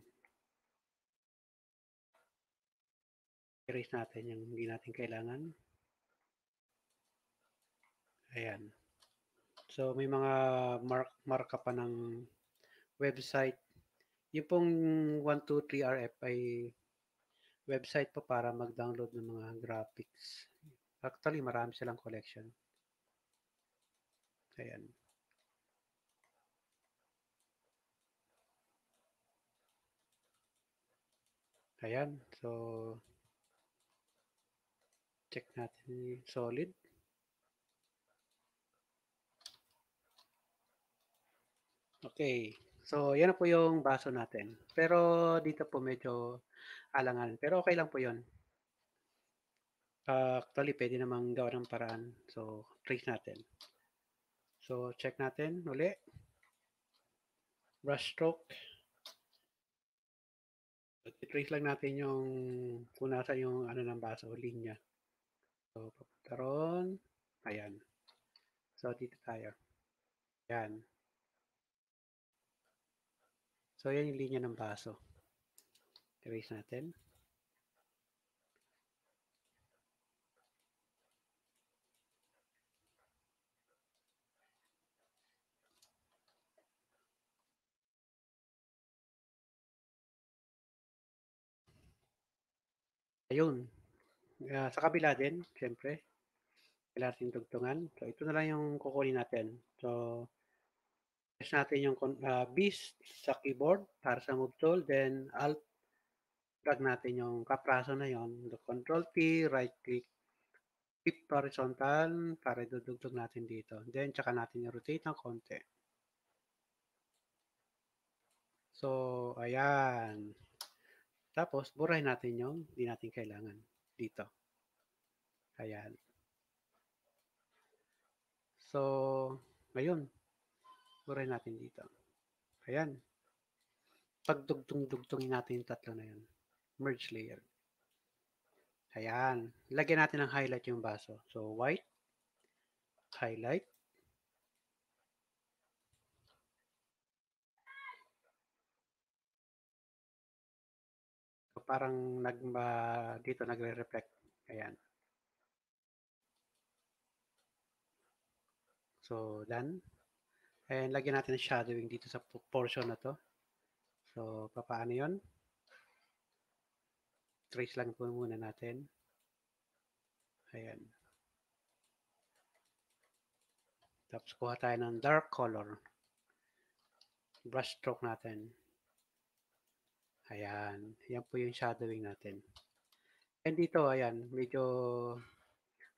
Erase natin yung hindi natin kailangan. Ayan. So, may mga mark marka pa ng website. Yung pong 123RF ay website po para mag-download ng mga graphics. Actually, marami silang collection. Ayan. Ayan. So, check natin solid. Okay. So, yan na po yung baso natin. Pero dito po medyo alangan. Pero okay lang po yun. Uh, actually, pwede namang gawa ng paraan. So, trace natin. So, check natin uli. Brush stroke. At trace lang natin yung kung nasa yung ano ng baso o linya. So, papunta ron. Ayan. So, dito tayo. Ayan. So, yan yung linya ng baso. Trace natin. Ayun, ah, sa kabila din siyempre, kailangan natin tugtungan. So ito na lang yung kukunin natin. So, press natin yung con ah, sa keyboard para sa move tool, then Alt, drag natin yung kapraso na yon yun. Control T, right click, flip horizontal para idudugtog natin dito. Then, tsaka natin i-rotate ng konti. So, ayan. Tapos, burahin natin yung hindi natin kailangan dito. Ayan. So, ngayon, burahin natin dito. Ayan. Pagdugtong-dugtongin natin yung tatlo na yun. Merge layer. Ayan. Lagyan natin ng highlight yung baso. So, white, highlight, parang nag ah, dito nagre-reflect. Ayan. So, done. And lagyan natin ng shadowing dito sa portion na to. So, papaano yon Trace lang po muna natin. Ayan. Tapos kuha tayo ng dark color. Brush stroke natin. Ayan. Ayan po yung shadowing natin. And dito, ayan, medyo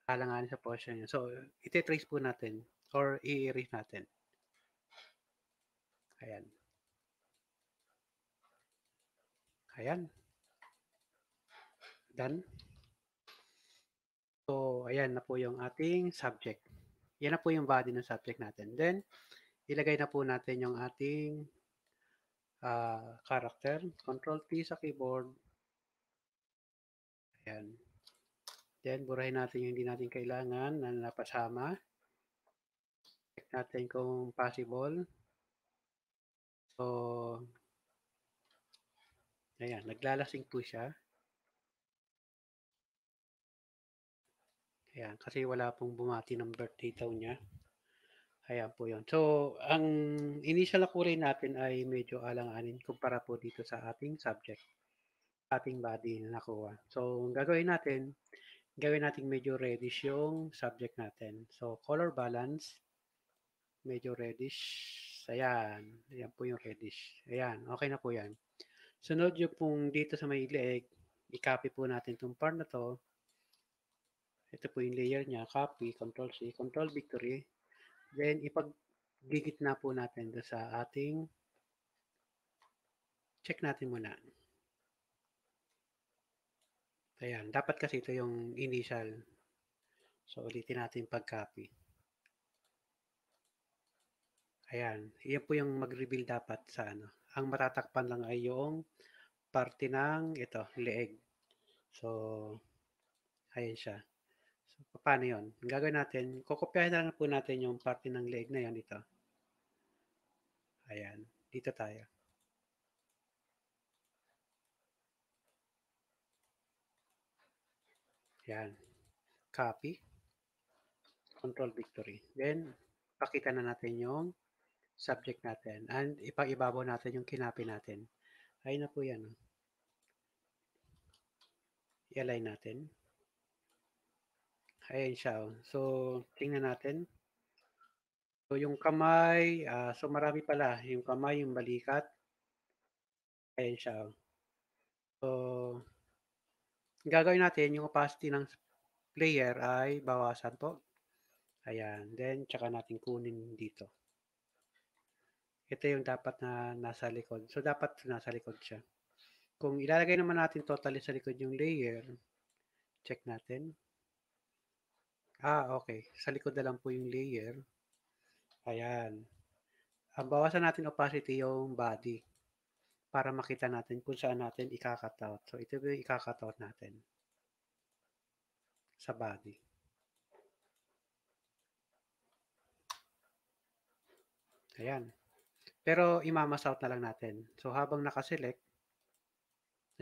kalangan sa portion niya. So, iti-trace po natin or i-erase natin. Ayan. Ayan. Done. So, ayan na po yung ating subject. Yan na po yung body ng subject natin. Then, ilagay na po natin yung ating uh, character. Control P sa keyboard. Ayan. Then, burahin natin yung hindi natin kailangan na napasama. Check natin kung possible. So, ayan, naglalasing po siya. Ayan, kasi wala pong bumati ng birthday daw niya. Ayan po yun. So, ang initial accuracy natin ay medyo alanganin kumpara po dito sa ating subject, ating body na nakuha. So, ang gagawin natin, gawin natin medyo reddish yung subject natin. So, color balance, medyo reddish. Ayan. Ayan po yung reddish. Ayan. Okay na po yan. Sunod yung pong dito sa may leeg, i-copy po natin itong part na to. Ito po yung layer niya. Copy, Control-C, Control-Victory. Then, ipagigit na po natin do sa ating check natin muna. Ayan, dapat kasi ito yung initial. So, ulitin natin pag-copy. Ayan, iyan po yung mag-reveal dapat sa ano. Ang matatakpan lang ay yung parte ng ito, leeg. So, ayan siya paano yun? Ang gagawin natin, kukopyahin na lang po natin yung parte ng leg na yan dito. Ayan, dito tayo. Ayan, copy, control victory. Then, pakita na natin yung subject natin and ipag-ibabaw natin yung kinapi natin. Ayun na po yan. Oh. I-align natin. Ayan siya. Oh. So, tingnan natin. So, yung kamay, uh, so marami pala. Yung kamay, yung balikat. Ayan siya. Oh. So, gagawin natin yung opacity ng player ay bawasan po. Ayan. Then, tsaka natin kunin dito. Ito yung dapat na nasa likod. So, dapat nasa likod siya. Kung ilalagay naman natin totally sa likod yung layer, check natin. Ah, okay. Sa likod na lang po yung layer. Ayan. Ah, bawasan natin opacity yung body para makita natin kung saan natin ika out. So, ito yung ika out natin. Sa body. Ayan. Pero ima out na lang natin. So, habang naka-select,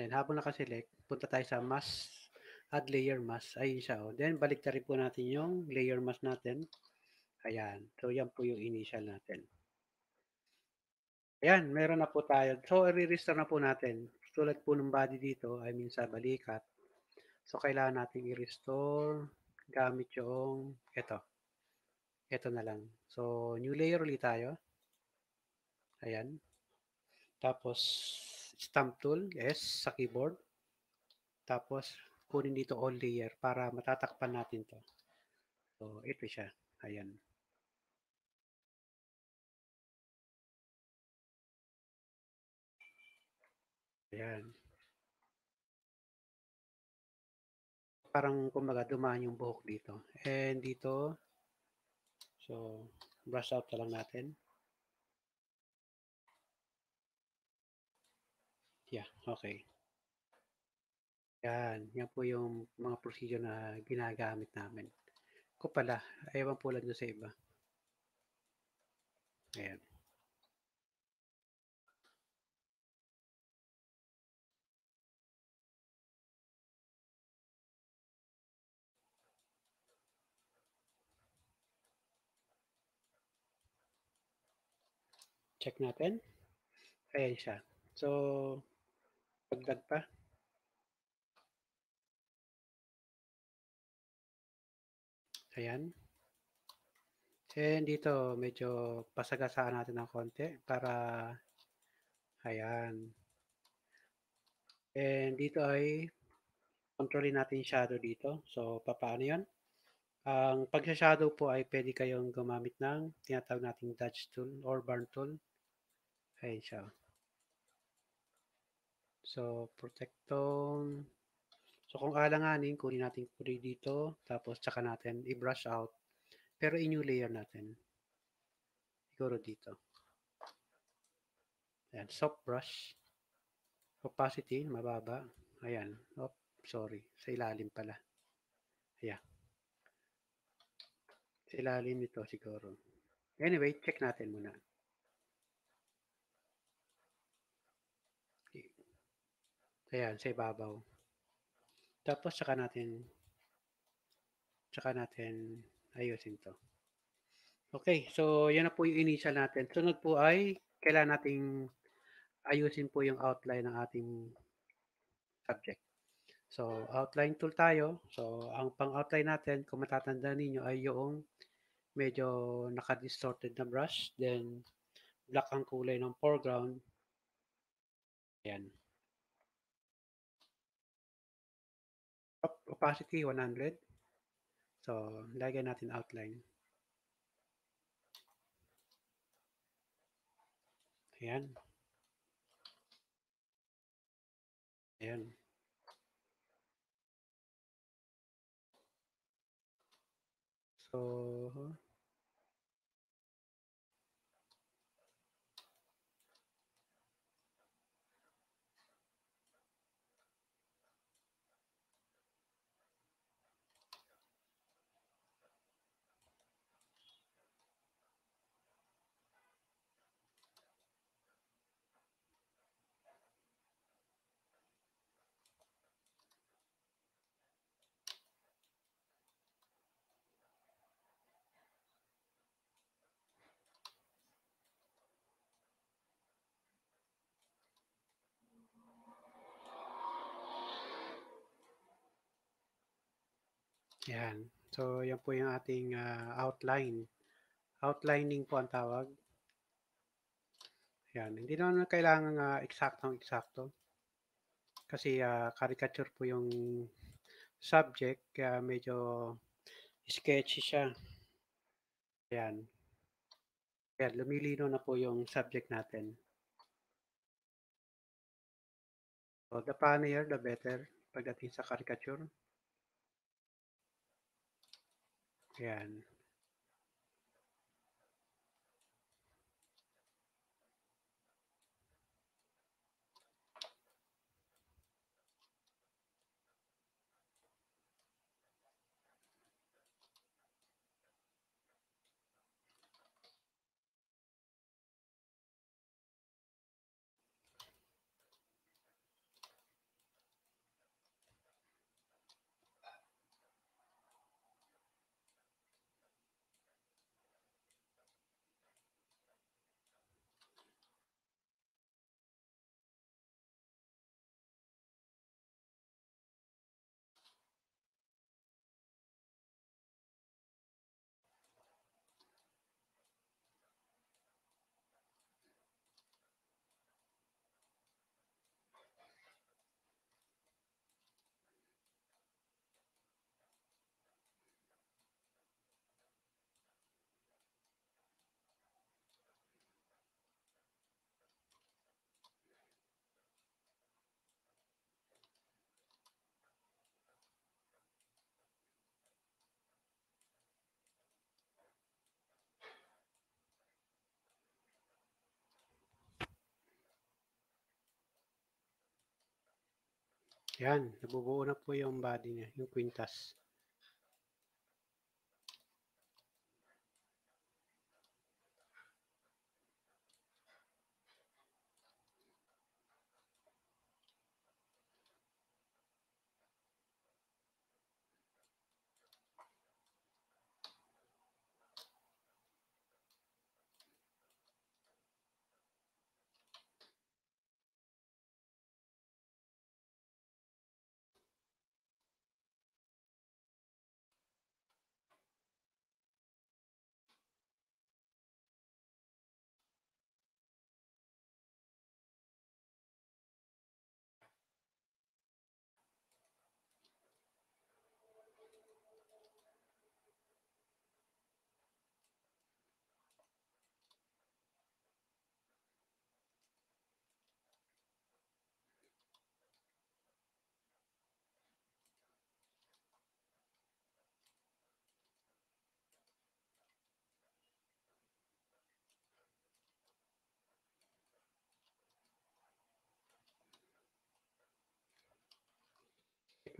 then habang naka-select, punta tayo sa mask add layer mask. Ayun siya. Oh. Then, baliktarin po natin yung layer mask natin. Ayan. So, yan po yung initial natin. Ayan, meron na po tayo. So, i-restore na po natin. Tulad po ng body dito, I mean sa balikat. So, kailangan natin i-restore gamit yung ito. Ito na lang. So, new layer ulit tayo. Ayan. Tapos, stamp tool, yes, sa keyboard. Tapos, kunin dito all layer para matatakpan natin to. So, ito siya. Ayan. Ayan. Parang kumbaga dumaan yung buhok dito. And dito, so brush out na lang natin. Yeah, okay. Yan, yan po yung mga procedure na ginagamit namin. Ko pala, ewan po lang sa iba. Ayan. Check natin. Ayan siya. So, pagdag pa. Ayan. And dito, medyo pasagasaan natin ng konti para, ayan. And dito ay, kontrolin natin shadow dito. So, paano yun? Ang pag-shadow po ay pwede kayong gumamit ng tinatawag nating dodge tool or burn tool. Ayan siya. So, protect tone. So kung alanganin, kunin natin kulay dito, tapos tsaka natin i-brush out. Pero i-new layer natin. Siguro dito. Ayan, soft brush. Opacity, mababa. Ayan. Oh, sorry. Sa ilalim pala. Ayan. Sa ilalim nito siguro. Anyway, check natin muna. Ayan, sa ibabaw. Tapos saka natin saka natin ayusin to. Okay, so yan na po yung initial natin. Sunod po ay kailangan nating ayusin po yung outline ng ating subject. So, outline tool tayo. So, ang pang-outline natin, kung matatanda ninyo, ay yung medyo naka-distorted na brush. Then, black ang kulay ng foreground. Ayan. opacity 100. So, lagyan natin outline. Ayan. Ayan. So, Yan. So, yan po yung ating uh, outline. Outlining po ang tawag. Yan. Hindi naman kailangan uh, ah, eksaktong-eksakto. Kasi uh, caricature po yung subject. Kaya medyo sketchy siya. Yan. Yan. Lumilino na po yung subject natin. So, the funnier, the better pagdating sa caricature. Yeah, Yan, nabubuo na po yung body niya, yung quintas.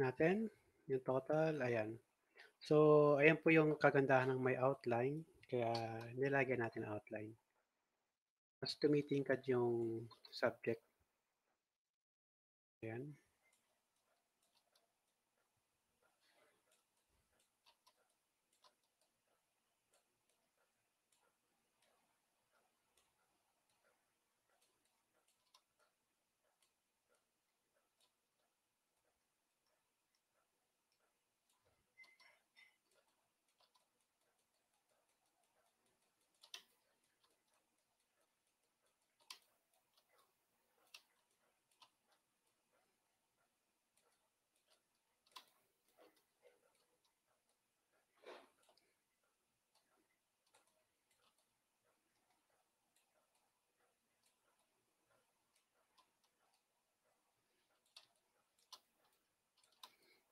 natin yung total. Ayan. So, ayan po yung kagandahan ng may outline. Kaya nilagyan natin outline. Mas tumitingkad yung subject. Ayan.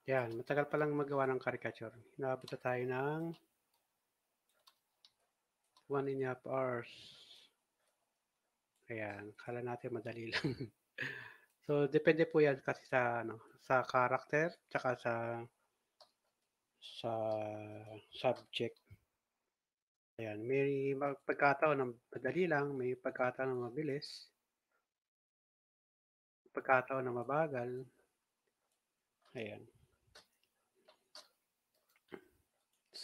Yan, matagal palang magawa ng caricature. Hinabot na tayo ng one and a half hours. Ayan, kala natin madali lang. so, depende po yan kasi sa, ano, sa character, tsaka sa sa subject. Ayan, may pagkataon ng madali lang, may pagkataon ng mabilis, pagkataon ng mabagal. Ayan.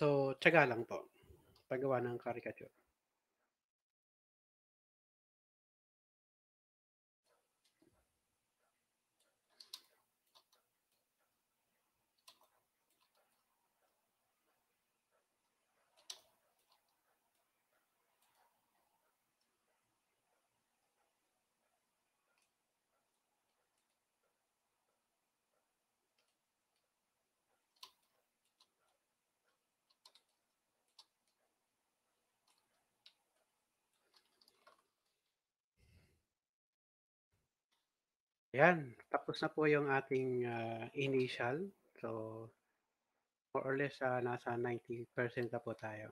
So, tsaga lang po. Paggawa ng caricature. Ayan, tapos na po yung ating, ah, initial. So, more or less, ah, nasa 90% na po tayo.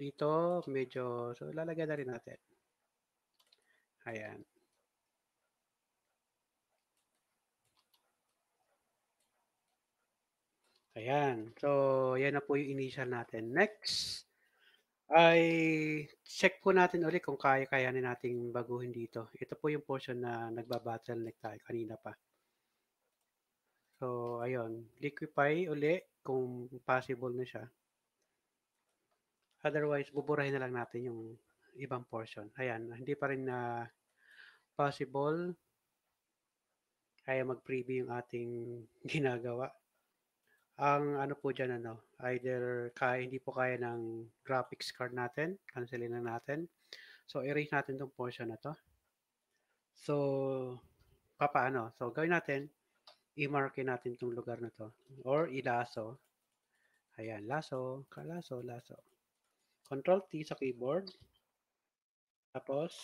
Dito medyo so lalagyan na rin natin. Ayan. Ayan. So, yan na po yung initial natin. Next, ay check po natin ulit kung kaya-kayanin nating baguhin dito. Ito po yung portion na nagbabattle neck tayo kanina pa. So, ayun. Liquify uli kung possible na siya. Otherwise, buburahin na lang natin yung ibang portion. Ayan, hindi pa rin na possible. Kaya mag-preview yung ating ginagawa. Ang ano po dyan, ano, either kaya, hindi po kaya ng graphics card natin, cancelin na natin. So, erase natin itong portion na to. So, papaano? So, gawin natin, i-markin natin itong lugar na to. Or ilaso. Ayan, laso, kalaso, laso. Control T sa keyboard. Tapos,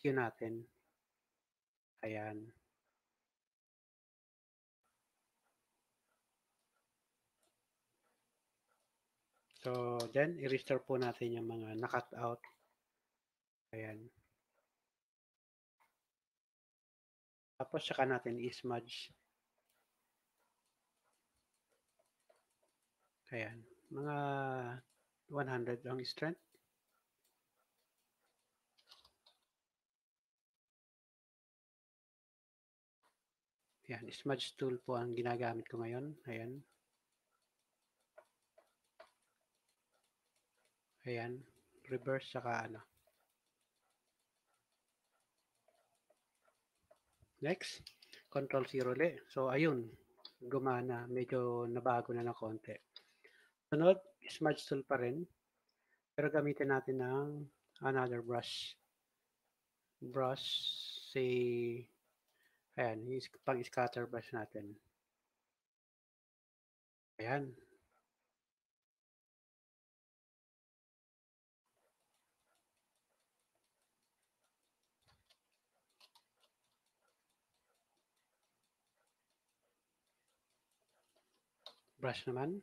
Q natin. Ayan. So, then, i-restore po natin yung mga na-cut out. Ayan. Tapos, saka natin i-smudge. Ayan. Mga 100 ang strength. Ayan, smudge tool po ang ginagamit ko ngayon. Ayan. Ayan, reverse saka ano. Next, control 0 ulit. So, ayun, gumana. Medyo nabago na ng konti. Sunod, smudge tool pa rin. Pero gamitin natin ng another brush. Brush, say, ayan, pang scatter brush natin. Ayan, brush naman.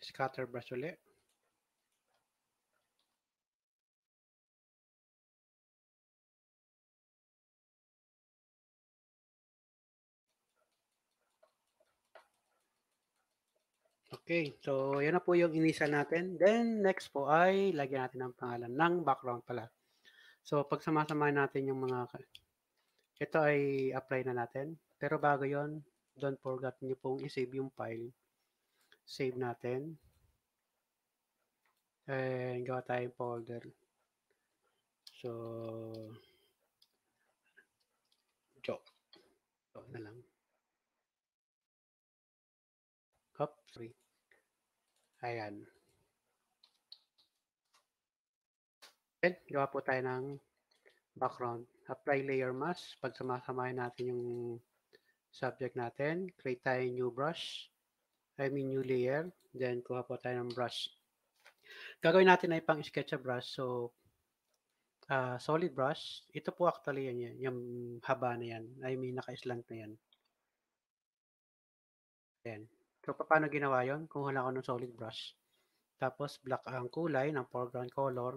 Scatter brush ulit. Okay, so yan na po yung inisa natin. Then next po ay lagyan natin ang pangalan ng background pala. So pag sama natin yung mga, ito ay apply na natin. Pero bago yon Don't forget nyo pong isave yung file. Save natin. And gawa tayong folder. So, joke. Joke na lang. Cup 3. Ayan. And gawa po tayo ng background. Apply layer mask. Pag sumasamahin natin yung subject natin, create tayo new brush, I mean new layer, then kuha po tayo ng brush. Gagawin natin ay pang sketch a brush, so uh, solid brush, ito po actually yan, yan yung haba na yan, I mean naka-slant na yan. Ayan. So paano ginawa yon? Kumuha ako ng solid brush. Tapos black ang kulay ng foreground color.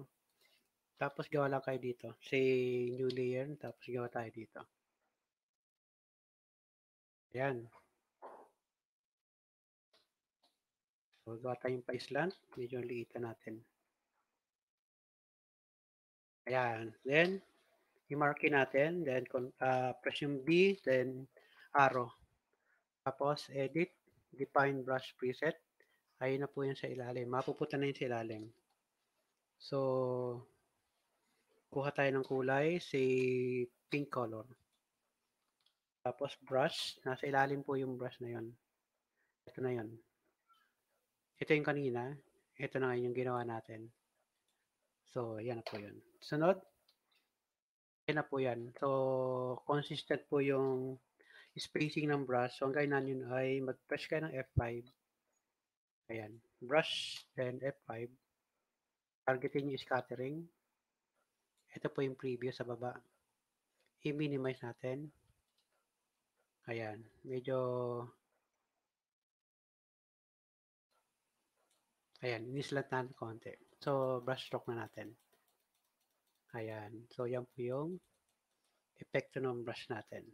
Tapos gawa lang kayo dito. Say new layer, tapos gawa tayo dito. Ayan. So, gawa tayong paislan. Medyo liitan natin. Ayan. Then, i-markin natin. Then, uh, press yung B. Then, arrow. Tapos, edit. Define brush preset. Ayun na po yun sa ilalim. Mapuputan na yun sa ilalim. So, kuha tayo ng kulay. Say, pink color. Tapos brush, nasa ilalim po yung brush na yon. Ito na yon. Ito yung kanina. Ito na ngayon yung ginawa natin. So, yan na po yun. Sunod, yan na po yan. So, consistent po yung spacing ng brush. So, ang kainan yun ay mag-press kayo ng F5. Ayan. Brush, then F5. Targeting yung scattering. Ito po yung preview sa baba. I-minimize natin. Ayan, medyo Ayan, inislat natin konti. So, brush stroke na natin. Ayan. So, yan po yung epekto ng brush natin.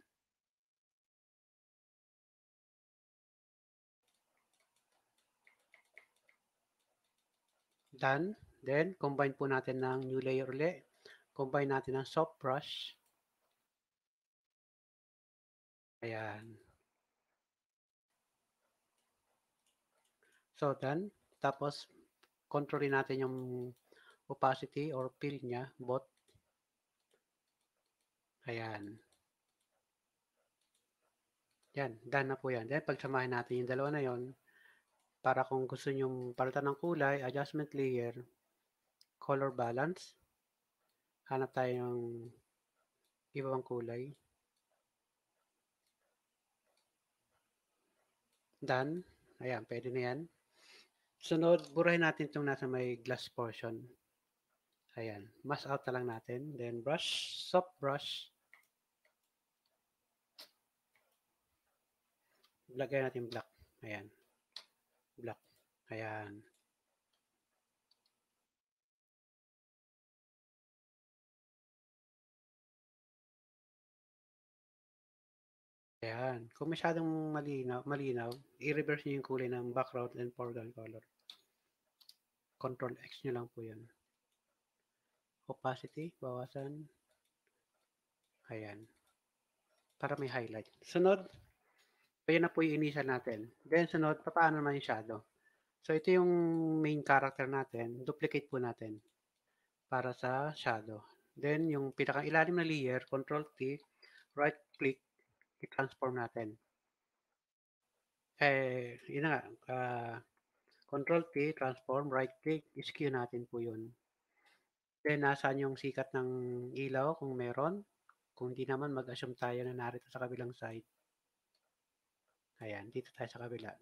Done. Then, combine po natin ng new layer ulit. Combine natin ng soft brush. Ayan. So, then, Tapos, controlin natin yung opacity or fill niya, both. Ayan. Yan, done na po yan. Then, pagsamahin natin yung dalawa na yon para kung gusto nyo palitan ng kulay, adjustment layer, color balance, hanap tayo yung iba pang kulay. Done. Ayan, pwede na yan. Sunod, burahin natin itong nasa may glass portion. Ayan, mask out na lang natin. Then brush, soft brush. Lagay natin black. Ayan. Black. Ayan. Ayan. Kung masyadong malinaw, malinaw i-reverse nyo yung kulay ng background and foreground color. Control X nyo lang po yun. Opacity, bawasan. Ayan. Para may highlight. Sunod, ayan na po yung initial natin. Then sunod, paano naman yung shadow. So ito yung main character natin. Duplicate po natin para sa shadow. Then yung pinaka ilalim na layer, Control T, right click, i-transform natin. Eh, yun nga, uh, Control T, transform, right click, skew natin po yun. Then, nasaan yung sikat ng ilaw kung meron. Kung di naman, mag-assume tayo na narito sa kabilang side. Ayan, dito tayo sa kabila.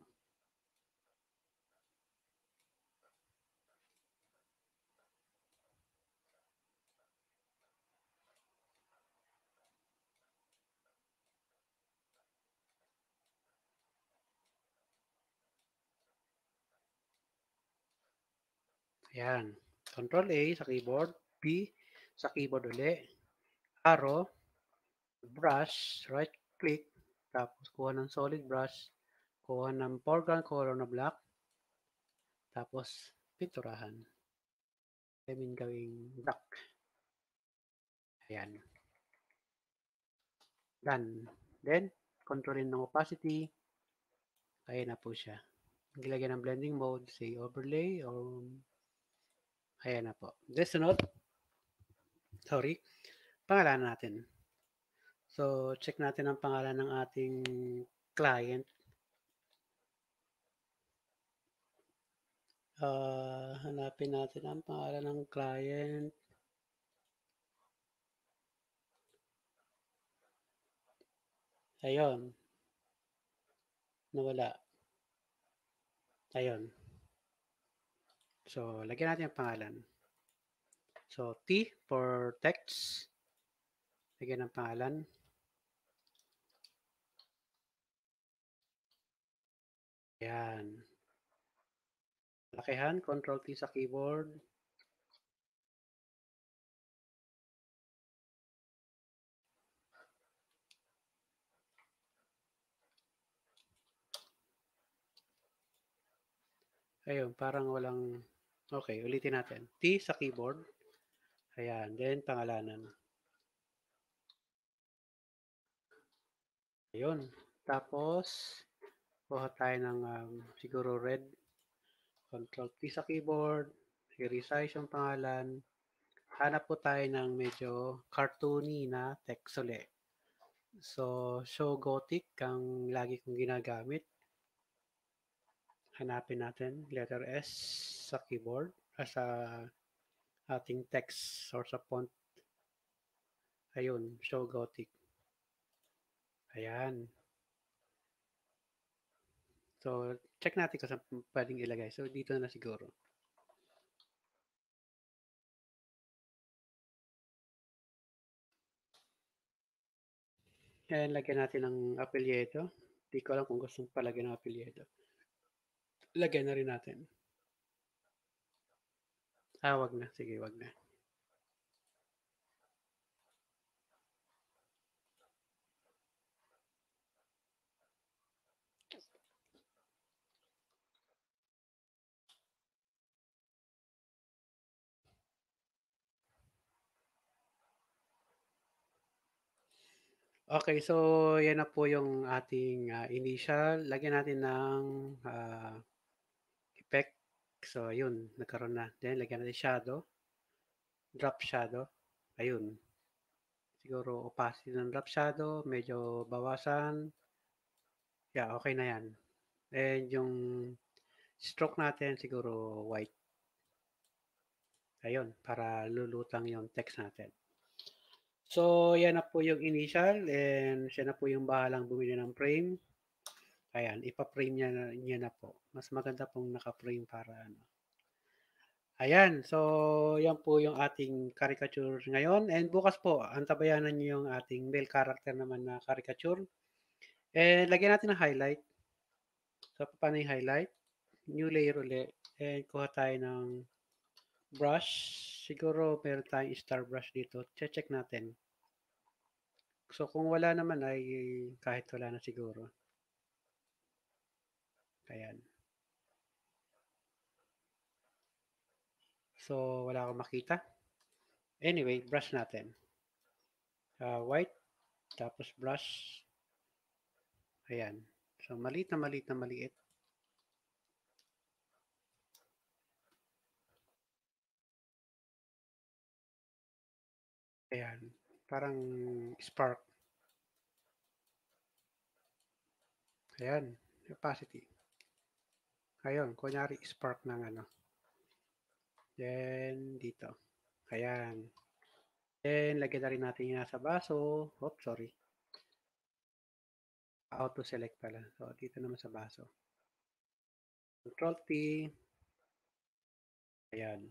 Ayan. Control A sa keyboard. B sa keyboard uli. Arrow. Brush. Right click. Tapos kuha ng solid brush. Kuha ng foreground color na black. Tapos pinturahan. I mean gawing black. Ayan. Done. Then, controlin ng opacity. Ayan na po siya. Gilagyan ng blending mode, say overlay or Ayan na po. note. Sorry. Pangalan natin. So, check natin ang pangalan ng ating client. Uh, hanapin natin ang pangalan ng client. Ayon. Nawala. Ayon. So, lagyan natin ang pangalan. So, T for text. Lagyan ng pangalan. Ayan. Lakihan, Control T sa keyboard. Ayun, parang walang Okay, ulitin natin. T sa keyboard. Ayan, then pangalanan. Ayun. Tapos, kuha tayo ng um, siguro red. Control T sa keyboard. I-resize yung pangalan. Hanap po tayo ng medyo cartoony na text ulit. So, show gothic ang lagi kong ginagamit hanapin natin letter S sa keyboard uh, sa ating text or sa font. Ayun, show Gothic. Ayan. So, check natin kung saan pwedeng ilagay. So, dito na siguro. And lagyan natin ng apelyedo. Hindi ko alam kung gusto palagyan ng apelyedo lagay na rin natin. Ah, wag na. Sige, wag na. Okay, so yan na po yung ating uh, initial. Lagyan natin ng uh, So, ayun, nagkaroon na. Then, lagyan natin shadow. Drop shadow. Ayun. Siguro, opacity ng drop shadow. Medyo bawasan. Yeah, okay na yan. And yung stroke natin, siguro white. Ayun, para lulutang yung text natin. So, yan na po yung initial and siya na po yung bahalang bumili ng frame. Ayan, ipa-frame niya na, niya na po. Mas maganda pong naka-frame para ano. Ayan, so yan po yung ating caricature ngayon. And bukas po, antabayanan niyo yung ating male character naman na caricature. And lagyan natin ng highlight. So, paano yung highlight? New layer ulit. And kuha tayo ng brush. Siguro meron tayong star brush dito. Che-check natin. So, kung wala naman ay kahit wala na siguro. Ayan. So, wala akong makita. Anyway, brush natin. Uh, white, tapos brush. Ayan. So, maliit na maliit na maliit. Ayan. Parang spark. Ayan. Opacity. Ayun, kunyari, spark ng ano. Then, dito. Ayan. Then, lagyan na rin natin yung nasa baso. Oops, sorry. Auto select pala. So, dito naman sa baso. Control T. Ayan.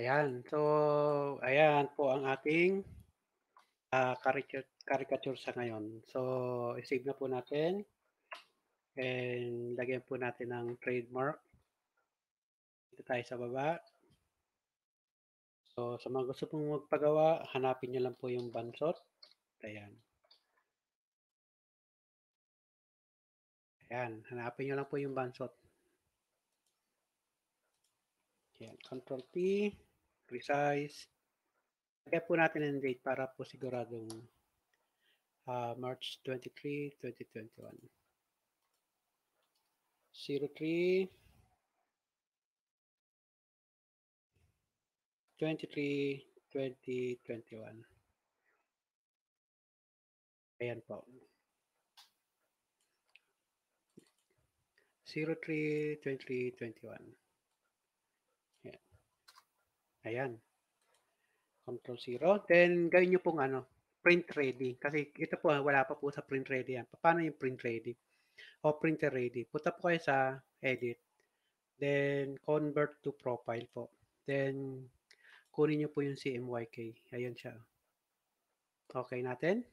Ayan. So, ayan po ang ating ah, carica- caricature sa ngayon. So, isave na po natin. And lagyan po natin ng trademark. Dito tayo sa baba. So, sa mga gusto pong magpagawa, hanapin nyo lang po yung bansot. Ayan. Ayan, hanapin nyo lang po yung bansot. Ayan, Control P resize. Lagay po natin ang date para po siguradong uh, March 23, 2021. 03 23, 2021. Ayan po. 03, 23, 21. Ayan. Control 0. Then, gawin nyo pong ano, print ready. Kasi ito po, wala pa po sa print ready yan. Paano yung print ready? O printer ready. Punta po kayo sa edit. Then, convert to profile po. Then, kunin nyo po yung CMYK. Ayan siya. Okay natin.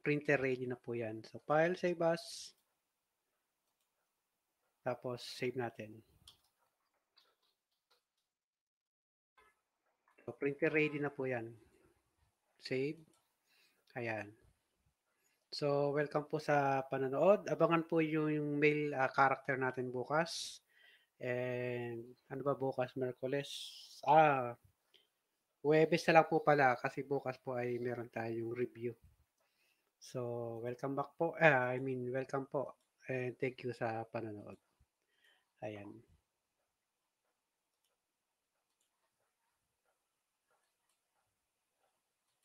Printer ready na po yan. So, file, save as. Tapos, save natin. So, printer ready na po yan. Save. Ayan. So, welcome po sa panonood. Abangan po yung mail uh, character natin bukas. And ano ba bukas? Merkules. Ah, Webes na lang po pala kasi bukas po ay meron tayong review. So, welcome back po. Uh, I mean, welcome po. And thank you sa panonood. Ayan.